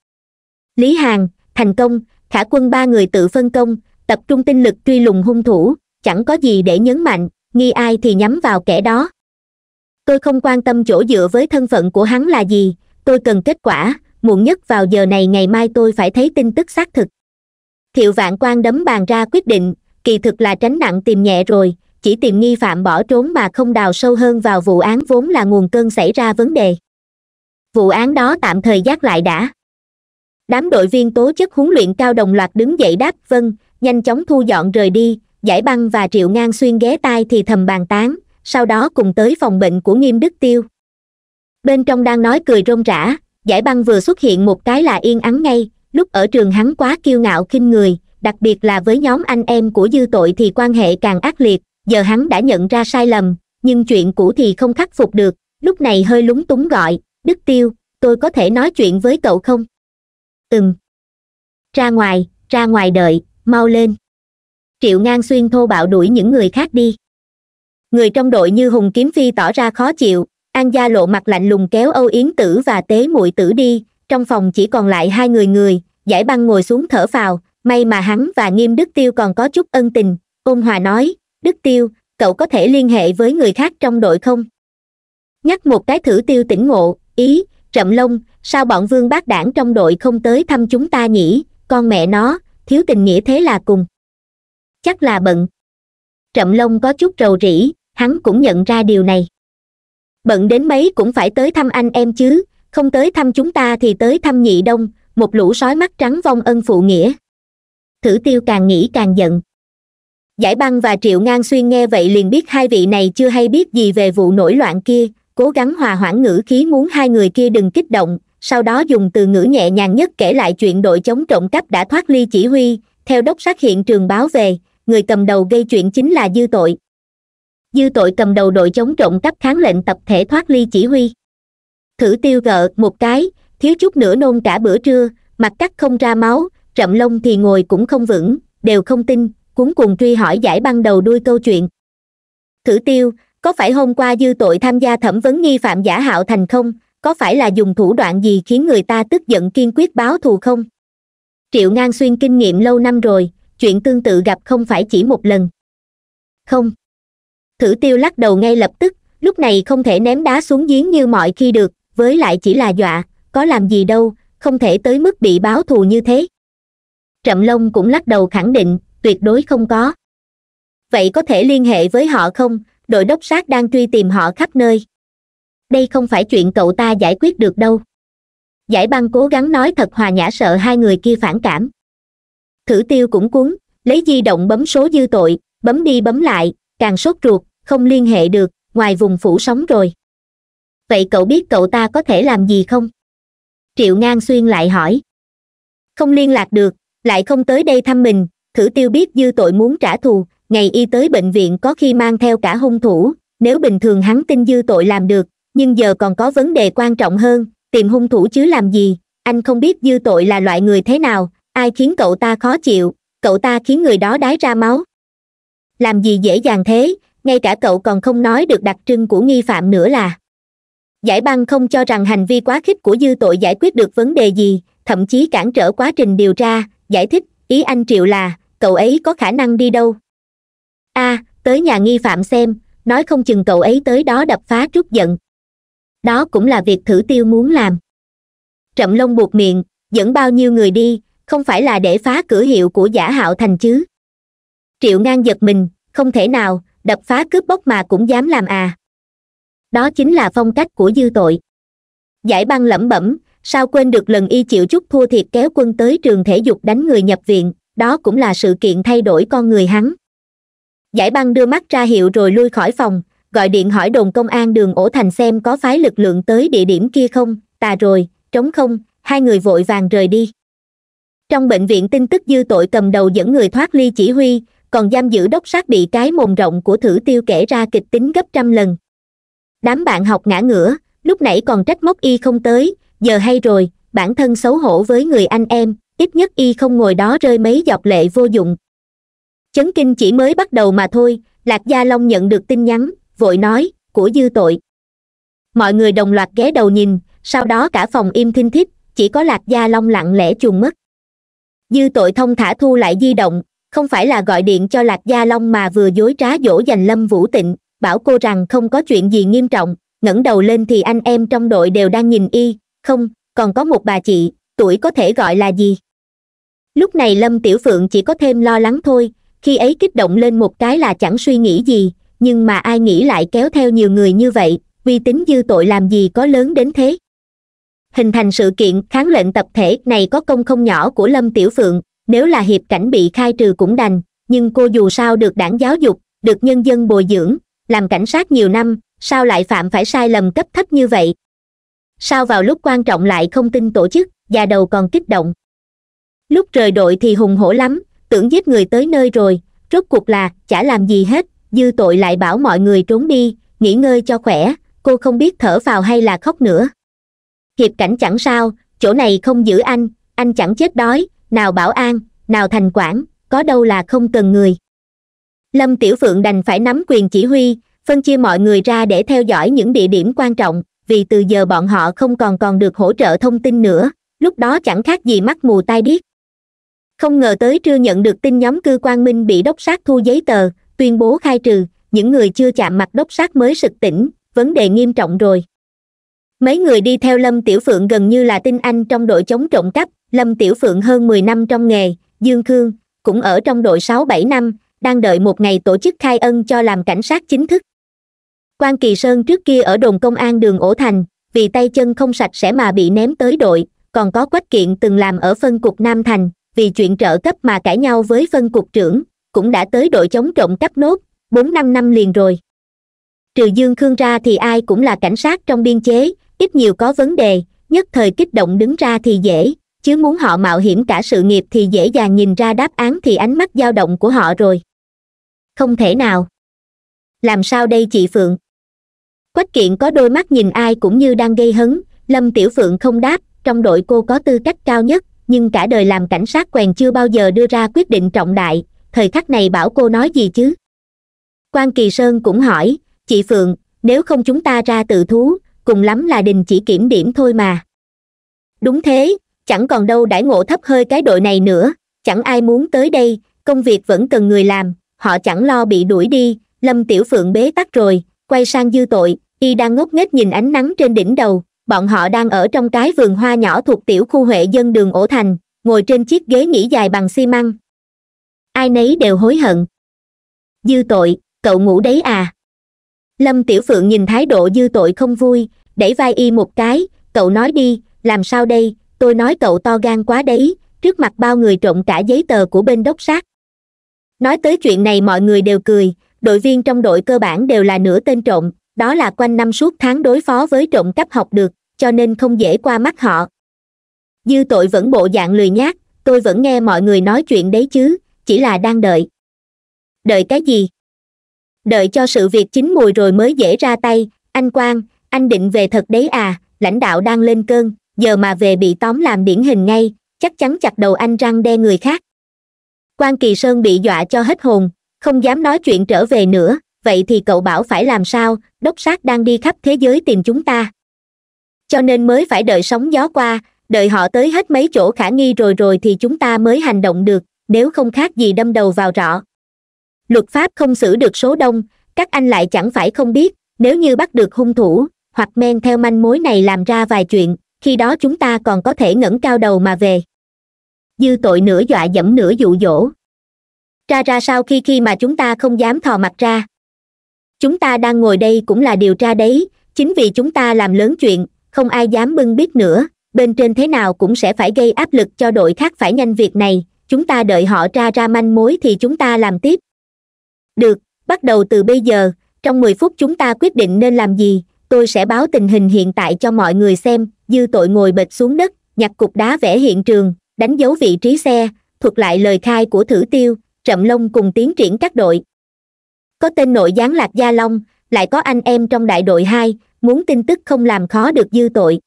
A: lý hàn thành công khả quân ba người tự phân công tập trung tinh lực truy lùng hung thủ chẳng có gì để nhấn mạnh nghi ai thì nhắm vào kẻ đó tôi không quan tâm chỗ dựa với thân phận của hắn là gì tôi cần kết quả muộn nhất vào giờ này ngày mai tôi phải thấy tin tức xác thực thiệu vạn quan đấm bàn ra quyết định kỳ thực là tránh nặng tìm nhẹ rồi chỉ tìm nghi phạm bỏ trốn mà không đào sâu hơn vào vụ án vốn là nguồn cơn xảy ra vấn đề vụ án đó tạm thời gác lại đã đám đội viên tố chất huấn luyện cao đồng loạt đứng dậy đáp vâng nhanh chóng thu dọn rời đi giải băng và triệu ngang xuyên ghé tai thì thầm bàn tán sau đó cùng tới phòng bệnh của nghiêm đức tiêu bên trong đang nói cười rôm rã giải băng vừa xuất hiện một cái là yên ắng ngay lúc ở trường hắn quá kiêu ngạo khinh người đặc biệt là với nhóm anh em của dư tội thì quan hệ càng ác liệt giờ hắn đã nhận ra sai lầm nhưng chuyện cũ thì không khắc phục được lúc này hơi lúng túng gọi đức tiêu tôi có thể nói chuyện với cậu không từng ra ngoài ra ngoài đợi mau lên triệu ngang xuyên thô bạo đuổi những người khác đi người trong đội như hùng kiếm phi tỏ ra khó chịu an gia lộ mặt lạnh lùng kéo âu yến tử và tế muội tử đi trong phòng chỉ còn lại hai người người giải băng ngồi xuống thở phào may mà hắn và nghiêm đức tiêu còn có chút ân tình ôn hòa nói đức tiêu cậu có thể liên hệ với người khác trong đội không nhắc một cái thử tiêu tỉnh ngộ ý Trậm lông sao bọn vương bác đảng trong đội không tới thăm chúng ta nhỉ con mẹ nó thiếu tình nghĩa thế là cùng chắc là bận Trậm lông có chút rầu rĩ hắn cũng nhận ra điều này bận đến mấy cũng phải tới thăm anh em chứ không tới thăm chúng ta thì tới thăm nhị đông một lũ sói mắt trắng vong ân phụ nghĩa thử tiêu càng nghĩ càng giận giải băng và triệu ngang xuyên nghe vậy liền biết hai vị này chưa hay biết gì về vụ nổi loạn kia cố gắng hòa hoãn ngữ khí muốn hai người kia đừng kích động sau đó dùng từ ngữ nhẹ nhàng nhất kể lại chuyện đội chống trộm cắp đã thoát ly chỉ huy theo đốc sát hiện trường báo về người cầm đầu gây chuyện chính là dư tội dư tội cầm đầu đội chống trộm cắp kháng lệnh tập thể thoát ly chỉ huy thử tiêu gợ một cái thiếu chút nữa nôn cả bữa trưa mặt cắt không ra máu rậm lông thì ngồi cũng không vững đều không tin cuốn cùng truy hỏi giải ban đầu đuôi câu chuyện thử tiêu có phải hôm qua dư tội tham gia thẩm vấn nghi phạm giả hạo thành không có phải là dùng thủ đoạn gì khiến người ta tức giận kiên quyết báo thù không triệu ngang xuyên kinh nghiệm lâu năm rồi chuyện tương tự gặp không phải chỉ một lần không thử tiêu lắc đầu ngay lập tức lúc này không thể ném đá xuống giếng như mọi khi được với lại chỉ là dọa có làm gì đâu không thể tới mức bị báo thù như thế trậm lông cũng lắc đầu khẳng định tuyệt đối không có vậy có thể liên hệ với họ không đội đốc sát đang truy tìm họ khắp nơi đây không phải chuyện cậu ta giải quyết được đâu giải băng cố gắng nói thật hòa nhã sợ hai người kia phản cảm thử tiêu cũng cuốn lấy di động bấm số dư tội bấm đi bấm lại càng sốt ruột không liên hệ được ngoài vùng phủ sóng rồi vậy cậu biết cậu ta có thể làm gì không triệu ngang xuyên lại hỏi không liên lạc được lại không tới đây thăm mình thử tiêu biết dư tội muốn trả thù ngày y tới bệnh viện có khi mang theo cả hung thủ nếu bình thường hắn tin dư tội làm được nhưng giờ còn có vấn đề quan trọng hơn tìm hung thủ chứ làm gì anh không biết dư tội là loại người thế nào ai khiến cậu ta khó chịu cậu ta khiến người đó đái ra máu làm gì dễ dàng thế ngay cả cậu còn không nói được đặc trưng của nghi phạm nữa là giải băng không cho rằng hành vi quá khích của dư tội giải quyết được vấn đề gì thậm chí cản trở quá trình điều tra giải thích ý anh triệu là cậu ấy có khả năng đi đâu a à, tới nhà nghi phạm xem nói không chừng cậu ấy tới đó đập phá trút giận đó cũng là việc thử tiêu muốn làm trậm lông buộc miệng dẫn bao nhiêu người đi không phải là để phá cửa hiệu của giả hạo thành chứ triệu ngang giật mình không thể nào đập phá cướp bóc mà cũng dám làm à đó chính là phong cách của dư tội giải băng lẩm bẩm sao quên được lần y chịu chút thua thiệt kéo quân tới trường thể dục đánh người nhập viện đó cũng là sự kiện thay đổi con người hắn giải băng đưa mắt ra hiệu rồi lui khỏi phòng gọi điện hỏi đồn công an đường ổ thành xem có phái lực lượng tới địa điểm kia không tà rồi trống không hai người vội vàng rời đi trong bệnh viện tin tức dư tội cầm đầu dẫn người thoát ly chỉ huy còn giam giữ đốc sát bị cái mồm rộng của thử tiêu kể ra kịch tính gấp trăm lần đám bạn học ngã ngửa lúc nãy còn trách móc y không tới giờ hay rồi bản thân xấu hổ với người anh em ít nhất y không ngồi đó rơi mấy giọt lệ vô dụng chấn kinh chỉ mới bắt đầu mà thôi lạc gia long nhận được tin nhắn vội nói của dư tội mọi người đồng loạt ghé đầu nhìn sau đó cả phòng im thinh thích chỉ có lạc gia long lặng lẽ chuồn mất dư tội thông thả thu lại di động không phải là gọi điện cho lạc gia long mà vừa dối trá dỗ dành lâm vũ tịnh bảo cô rằng không có chuyện gì nghiêm trọng ngẩng đầu lên thì anh em trong đội đều đang nhìn y không còn có một bà chị tuổi có thể gọi là gì lúc này lâm tiểu phượng chỉ có thêm lo lắng thôi khi ấy kích động lên một cái là chẳng suy nghĩ gì nhưng mà ai nghĩ lại kéo theo nhiều người như vậy uy tín dư tội làm gì có lớn đến thế hình thành sự kiện kháng lệnh tập thể này có công không nhỏ của lâm tiểu phượng nếu là hiệp cảnh bị khai trừ cũng đành nhưng cô dù sao được đảng giáo dục được nhân dân bồi dưỡng làm cảnh sát nhiều năm sao lại phạm phải sai lầm cấp thấp như vậy sao vào lúc quan trọng lại không tin tổ chức già đầu còn kích động lúc rời đội thì hùng hổ lắm tưởng giết người tới nơi rồi rốt cuộc là chả làm gì hết dư tội lại bảo mọi người trốn đi nghỉ ngơi cho khỏe cô không biết thở vào hay là khóc nữa hiệp cảnh chẳng sao chỗ này không giữ anh anh chẳng chết đói nào bảo an nào thành quản có đâu là không cần người lâm tiểu phượng đành phải nắm quyền chỉ huy phân chia mọi người ra để theo dõi những địa điểm quan trọng vì từ giờ bọn họ không còn còn được hỗ trợ thông tin nữa lúc đó chẳng khác gì mắt mù tai điếc không ngờ tới trưa nhận được tin nhóm cư quang minh bị đốc sát thu giấy tờ tuyên bố khai trừ những người chưa chạm mặt đốc sát mới sực tỉnh vấn đề nghiêm trọng rồi mấy người đi theo lâm tiểu phượng gần như là tin anh trong đội chống trộm cắp lâm tiểu phượng hơn mười năm trong nghề dương khương cũng ở trong đội sáu bảy năm đang đợi một ngày tổ chức khai ân cho làm cảnh sát chính thức quan kỳ sơn trước kia ở đồn công an đường ổ thành vì tay chân không sạch sẽ mà bị ném tới đội còn có quách kiện từng làm ở phân cục nam thành vì chuyện trợ cấp mà cãi nhau với phân cục trưởng cũng đã tới đội chống trộm cắp nốt bốn năm năm liền rồi trừ dương khương ra thì ai cũng là cảnh sát trong biên chế ít nhiều có vấn đề nhất thời kích động đứng ra thì dễ chứ muốn họ mạo hiểm cả sự nghiệp thì dễ dàng nhìn ra đáp án thì ánh mắt dao động của họ rồi không thể nào làm sao đây chị phượng quách kiện có đôi mắt nhìn ai cũng như đang gây hấn lâm tiểu phượng không đáp trong đội cô có tư cách cao nhất nhưng cả đời làm cảnh sát quèn chưa bao giờ đưa ra quyết định trọng đại thời khắc này bảo cô nói gì chứ quan kỳ sơn cũng hỏi chị phượng nếu không chúng ta ra tự thú cùng lắm là đình chỉ kiểm điểm thôi mà đúng thế chẳng còn đâu đãi ngộ thấp hơi cái đội này nữa chẳng ai muốn tới đây công việc vẫn cần người làm họ chẳng lo bị đuổi đi lâm tiểu phượng bế tắc rồi quay sang dư tội y đang ngốc nghếch nhìn ánh nắng trên đỉnh đầu bọn họ đang ở trong cái vườn hoa nhỏ thuộc tiểu khu huệ dân đường ổ thành ngồi trên chiếc ghế nghỉ dài bằng xi măng ai nấy đều hối hận dư tội cậu ngủ đấy à lâm tiểu phượng nhìn thái độ dư tội không vui đẩy vai y một cái cậu nói đi làm sao đây tôi nói cậu to gan quá đấy trước mặt bao người trộn cả giấy tờ của bên đốc sát nói tới chuyện này mọi người đều cười đội viên trong đội cơ bản đều là nửa tên trộm đó là quanh năm suốt tháng đối phó với trộm cắp học được cho nên không dễ qua mắt họ dư tội vẫn bộ dạng lười nhác tôi vẫn nghe mọi người nói chuyện đấy chứ chỉ là đang đợi đợi cái gì đợi cho sự việc chín mùi rồi mới dễ ra tay anh quang anh định về thật đấy à lãnh đạo đang lên cơn giờ mà về bị tóm làm điển hình ngay chắc chắn chặt đầu anh răng đe người khác quan kỳ sơn bị dọa cho hết hồn không dám nói chuyện trở về nữa vậy thì cậu bảo phải làm sao đốc sát đang đi khắp thế giới tìm chúng ta cho nên mới phải đợi sóng gió qua đợi họ tới hết mấy chỗ khả nghi rồi rồi thì chúng ta mới hành động được nếu không khác gì đâm đầu vào rọ luật pháp không xử được số đông các anh lại chẳng phải không biết nếu như bắt được hung thủ hoặc men theo manh mối này làm ra vài chuyện khi đó chúng ta còn có thể ngẩng cao đầu mà về dư tội nửa dọa dẫm nửa dụ dỗ ra ra sao khi khi mà chúng ta không dám thò mặt ra chúng ta đang ngồi đây cũng là điều tra đấy chính vì chúng ta làm lớn chuyện không ai dám bưng biết nữa bên trên thế nào cũng sẽ phải gây áp lực cho đội khác phải nhanh việc này chúng ta đợi họ ra ra manh mối thì chúng ta làm tiếp được bắt đầu từ bây giờ trong mười phút chúng ta quyết định nên làm gì tôi sẽ báo tình hình hiện tại cho mọi người xem dư tội ngồi bệt xuống đất nhặt cục đá vẽ hiện trường đánh dấu vị trí xe thuật lại lời khai của thử tiêu trậm lông cùng tiến triển các đội có tên nội gián lạc gia long lại có anh em trong đại đội hai muốn tin tức không làm khó được dư tội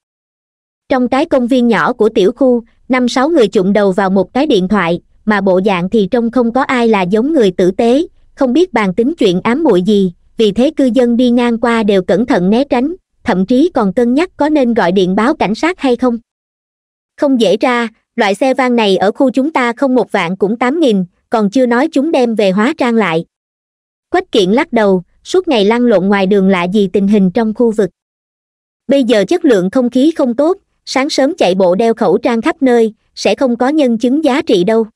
A: trong cái công viên nhỏ của tiểu khu năm sáu người chụm đầu vào một cái điện thoại mà bộ dạng thì trông không có ai là giống người tử tế không biết bàn tính chuyện ám muội gì vì thế cư dân đi ngang qua đều cẩn thận né tránh thậm chí còn cân nhắc có nên gọi điện báo cảnh sát hay không không dễ ra loại xe van này ở khu chúng ta không một vạn cũng tám nghìn còn chưa nói chúng đem về hóa trang lại quách kiện lắc đầu suốt ngày lăn lộn ngoài đường lạ gì tình hình trong khu vực bây giờ chất lượng không khí không tốt sáng sớm chạy bộ đeo khẩu trang khắp nơi sẽ không có nhân chứng giá trị đâu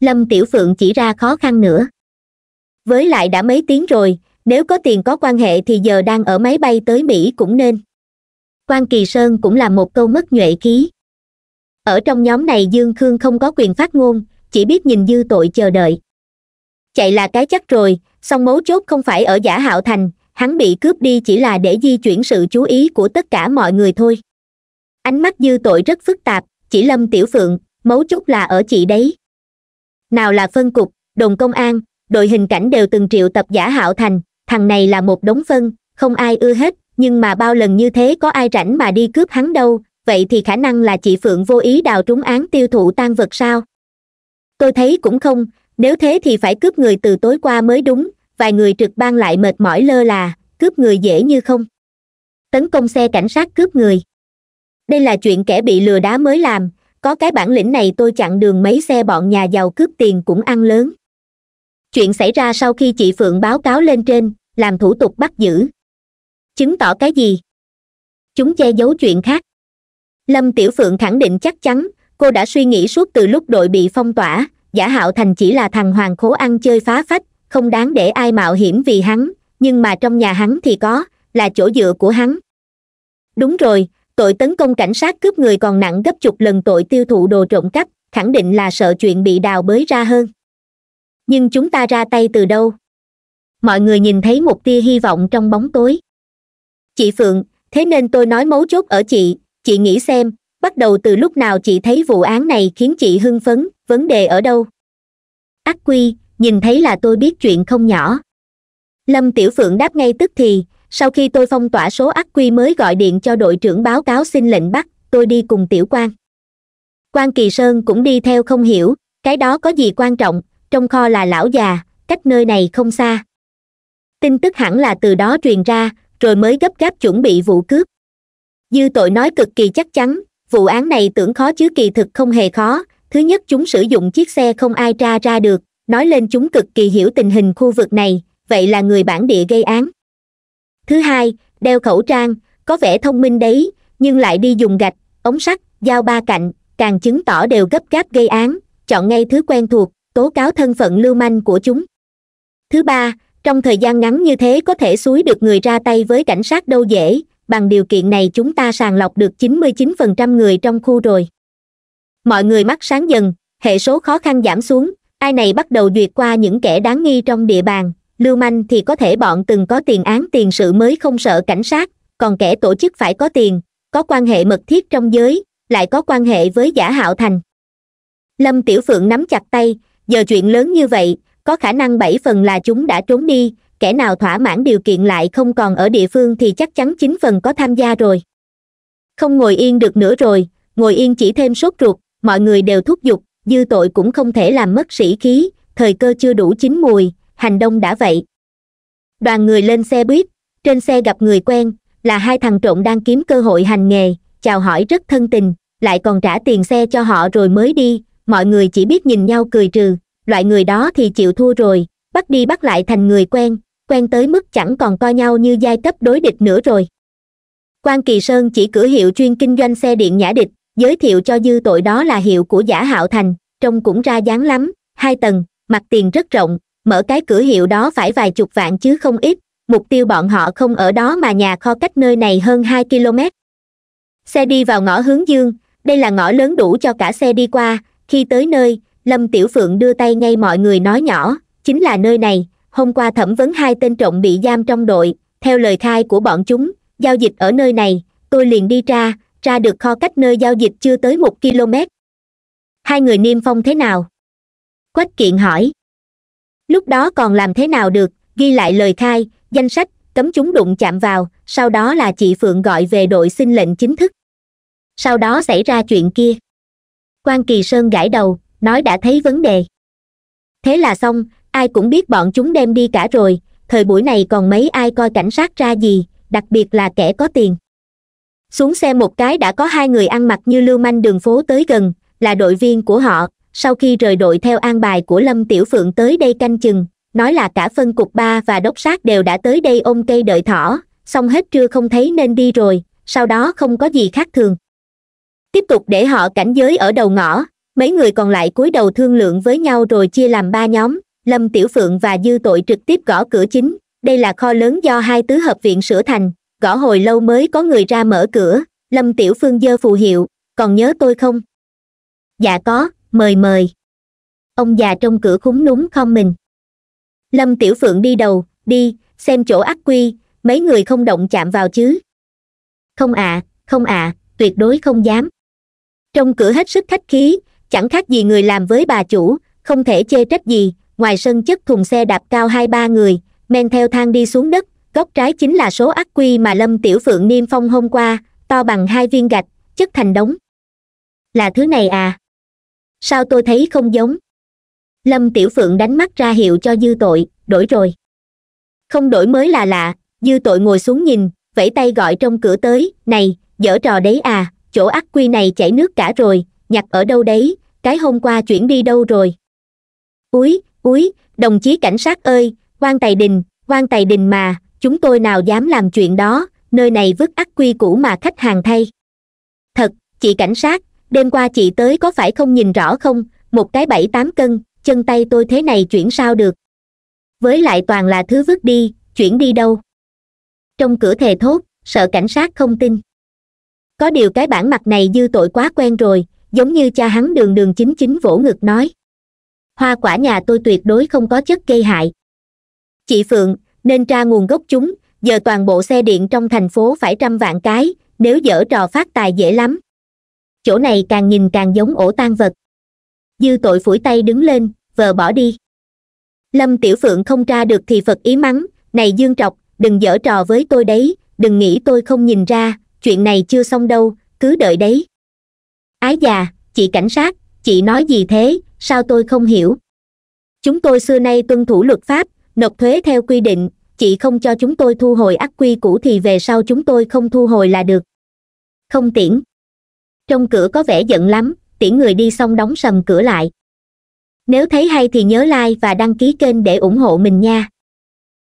A: lâm tiểu phượng chỉ ra khó khăn nữa với lại đã mấy tiếng rồi nếu có tiền có quan hệ thì giờ đang ở máy bay tới mỹ cũng nên quan kỳ sơn cũng là một câu mất nhuệ khí ở trong nhóm này dương khương không có quyền phát ngôn chỉ biết nhìn dư tội chờ đợi chạy là cái chắc rồi song mấu chốt không phải ở giả hạo thành hắn bị cướp đi chỉ là để di chuyển sự chú ý của tất cả mọi người thôi ánh mắt dư tội rất phức tạp chỉ lâm tiểu phượng mấu chốt là ở chị đấy nào là phân cục đồn công an đội hình cảnh đều từng triệu tập giả hạo thành thằng này là một đống phân không ai ưa hết nhưng mà bao lần như thế có ai rảnh mà đi cướp hắn đâu vậy thì khả năng là chị phượng vô ý đào trúng án tiêu thụ tan vật sao tôi thấy cũng không nếu thế thì phải cướp người từ tối qua mới đúng vài người trực ban lại mệt mỏi lơ là cướp người dễ như không tấn công xe cảnh sát cướp người đây là chuyện kẻ bị lừa đá mới làm có cái bản lĩnh này tôi chặn đường mấy xe bọn nhà giàu cướp tiền cũng ăn lớn chuyện xảy ra sau khi chị phượng báo cáo lên trên làm thủ tục bắt giữ chứng tỏ cái gì chúng che giấu chuyện khác lâm tiểu phượng khẳng định chắc chắn cô đã suy nghĩ suốt từ lúc đội bị phong tỏa giả hạo thành chỉ là thằng hoàng khố ăn chơi phá phách không đáng để ai mạo hiểm vì hắn nhưng mà trong nhà hắn thì có là chỗ dựa của hắn đúng rồi tội tấn công cảnh sát cướp người còn nặng gấp chục lần tội tiêu thụ đồ trộm cắp khẳng định là sợ chuyện bị đào bới ra hơn nhưng chúng ta ra tay từ đâu mọi người nhìn thấy một tia hy vọng trong bóng tối chị phượng thế nên tôi nói mấu chốt ở chị chị nghĩ xem bắt đầu từ lúc nào chị thấy vụ án này khiến chị hưng phấn vấn đề ở đâu ác quy nhìn thấy là tôi biết chuyện không nhỏ lâm tiểu phượng đáp ngay tức thì sau khi tôi phong tỏa số ác quy mới gọi điện cho đội trưởng báo cáo xin lệnh bắt tôi đi cùng tiểu quan quan kỳ sơn cũng đi theo không hiểu cái đó có gì quan trọng trong kho là lão già cách nơi này không xa tin tức hẳn là từ đó truyền ra rồi mới gấp gáp chuẩn bị vụ cướp dư tội nói cực kỳ chắc chắn vụ án này tưởng khó chứ kỳ thực không hề khó thứ nhất chúng sử dụng chiếc xe không ai tra ra được nói lên chúng cực kỳ hiểu tình hình khu vực này vậy là người bản địa gây án thứ hai đeo khẩu trang có vẻ thông minh đấy nhưng lại đi dùng gạch ống sắt dao ba cạnh càng chứng tỏ đều gấp gáp gây án chọn ngay thứ quen thuộc tố cáo thân phận lưu manh của chúng thứ ba trong thời gian ngắn như thế có thể xúi được người ra tay với cảnh sát đâu dễ bằng điều kiện này chúng ta sàng lọc được 99% người trong khu rồi mọi người mắt sáng dần hệ số khó khăn giảm xuống ai này bắt đầu duyệt qua những kẻ đáng nghi trong địa bàn lưu manh thì có thể bọn từng có tiền án tiền sự mới không sợ cảnh sát còn kẻ tổ chức phải có tiền có quan hệ mật thiết trong giới lại có quan hệ với giả hạo thành lâm tiểu phượng nắm chặt tay giờ chuyện lớn như vậy có khả năng bảy phần là chúng đã trốn đi kẻ nào thỏa mãn điều kiện lại không còn ở địa phương thì chắc chắn chín phần có tham gia rồi không ngồi yên được nữa rồi ngồi yên chỉ thêm sốt ruột mọi người đều thúc giục dư tội cũng không thể làm mất sĩ khí thời cơ chưa đủ chín mùi hành động đã vậy đoàn người lên xe buýt trên xe gặp người quen là hai thằng trộn đang kiếm cơ hội hành nghề chào hỏi rất thân tình lại còn trả tiền xe cho họ rồi mới đi mọi người chỉ biết nhìn nhau cười trừ loại người đó thì chịu thua rồi bắt đi bắt lại thành người quen quen tới mức chẳng còn coi nhau như giai cấp đối địch nữa rồi quan kỳ sơn chỉ cửa hiệu chuyên kinh doanh xe điện nhã địch giới thiệu cho dư tội đó là hiệu của giả hạo thành trông cũng ra dáng lắm hai tầng mặt tiền rất rộng mở cái cửa hiệu đó phải vài chục vạn chứ không ít mục tiêu bọn họ không ở đó mà nhà kho cách nơi này hơn hai km xe đi vào ngõ hướng dương đây là ngõ lớn đủ cho cả xe đi qua khi tới nơi lâm tiểu phượng đưa tay ngay mọi người nói nhỏ chính là nơi này hôm qua thẩm vấn hai tên trộm bị giam trong đội theo lời khai của bọn chúng giao dịch ở nơi này tôi liền đi ra ra được kho cách nơi giao dịch chưa tới một km hai người niêm phong thế nào quách kiện hỏi lúc đó còn làm thế nào được ghi lại lời khai danh sách cấm chúng đụng chạm vào sau đó là chị phượng gọi về đội xin lệnh chính thức sau đó xảy ra chuyện kia quan kỳ sơn gãi đầu nói đã thấy vấn đề thế là xong ai cũng biết bọn chúng đem đi cả rồi thời buổi này còn mấy ai coi cảnh sát ra gì đặc biệt là kẻ có tiền xuống xe một cái đã có hai người ăn mặc như lưu manh đường phố tới gần là đội viên của họ sau khi rời đội theo an bài của lâm tiểu phượng tới đây canh chừng nói là cả phân cục ba và đốc sát đều đã tới đây ôm cây đợi thỏ xong hết trưa không thấy nên đi rồi sau đó không có gì khác thường tiếp tục để họ cảnh giới ở đầu ngõ mấy người còn lại cúi đầu thương lượng với nhau rồi chia làm ba nhóm lâm tiểu phượng và dư tội trực tiếp gõ cửa chính đây là kho lớn do hai tứ hợp viện sửa thành gõ hồi lâu mới có người ra mở cửa lâm tiểu phương dơ phù hiệu còn nhớ tôi không dạ có mời mời ông già trong cửa khúng núm không mình lâm tiểu phượng đi đầu đi xem chỗ ác quy mấy người không động chạm vào chứ không ạ à, không ạ à, tuyệt đối không dám trong cửa hết sức khách khí chẳng khác gì người làm với bà chủ không thể chê trách gì ngoài sân chất thùng xe đạp cao hai ba người men theo thang đi xuống đất góc trái chính là số ác quy mà lâm tiểu phượng niêm phong hôm qua to bằng hai viên gạch chất thành đống là thứ này à sao tôi thấy không giống lâm tiểu phượng đánh mắt ra hiệu cho dư tội đổi rồi không đổi mới là lạ dư tội ngồi xuống nhìn vẫy tay gọi trong cửa tới này dở trò đấy à chỗ ác quy này chảy nước cả rồi nhặt ở đâu đấy cái hôm qua chuyển đi đâu rồi úi úi đồng chí cảnh sát ơi quan tài đình quan tài đình mà chúng tôi nào dám làm chuyện đó nơi này vứt ắc quy cũ mà khách hàng thay thật chị cảnh sát đêm qua chị tới có phải không nhìn rõ không một cái bảy tám cân chân tay tôi thế này chuyển sao được với lại toàn là thứ vứt đi chuyển đi đâu trong cửa thề thốt sợ cảnh sát không tin có điều cái bản mặt này dư tội quá quen rồi giống như cha hắn đường đường chính chính vỗ ngực nói hoa quả nhà tôi tuyệt đối không có chất gây hại chị phượng nên tra nguồn gốc chúng giờ toàn bộ xe điện trong thành phố phải trăm vạn cái nếu dở trò phát tài dễ lắm chỗ này càng nhìn càng giống ổ tan vật dư tội phủi tay đứng lên vờ bỏ đi lâm tiểu phượng không tra được thì phật ý mắng này dương trọc đừng dở trò với tôi đấy đừng nghĩ tôi không nhìn ra chuyện này chưa xong đâu cứ đợi đấy ái già chị cảnh sát chị nói gì thế sao tôi không hiểu chúng tôi xưa nay tuân thủ luật pháp nộp thuế theo quy định chị không cho chúng tôi thu hồi ác quy cũ thì về sau chúng tôi không thu hồi là được không tiễn trong cửa có vẻ giận lắm tiễn người đi xong đóng sầm cửa lại nếu thấy hay thì nhớ like và đăng ký kênh để ủng hộ mình nha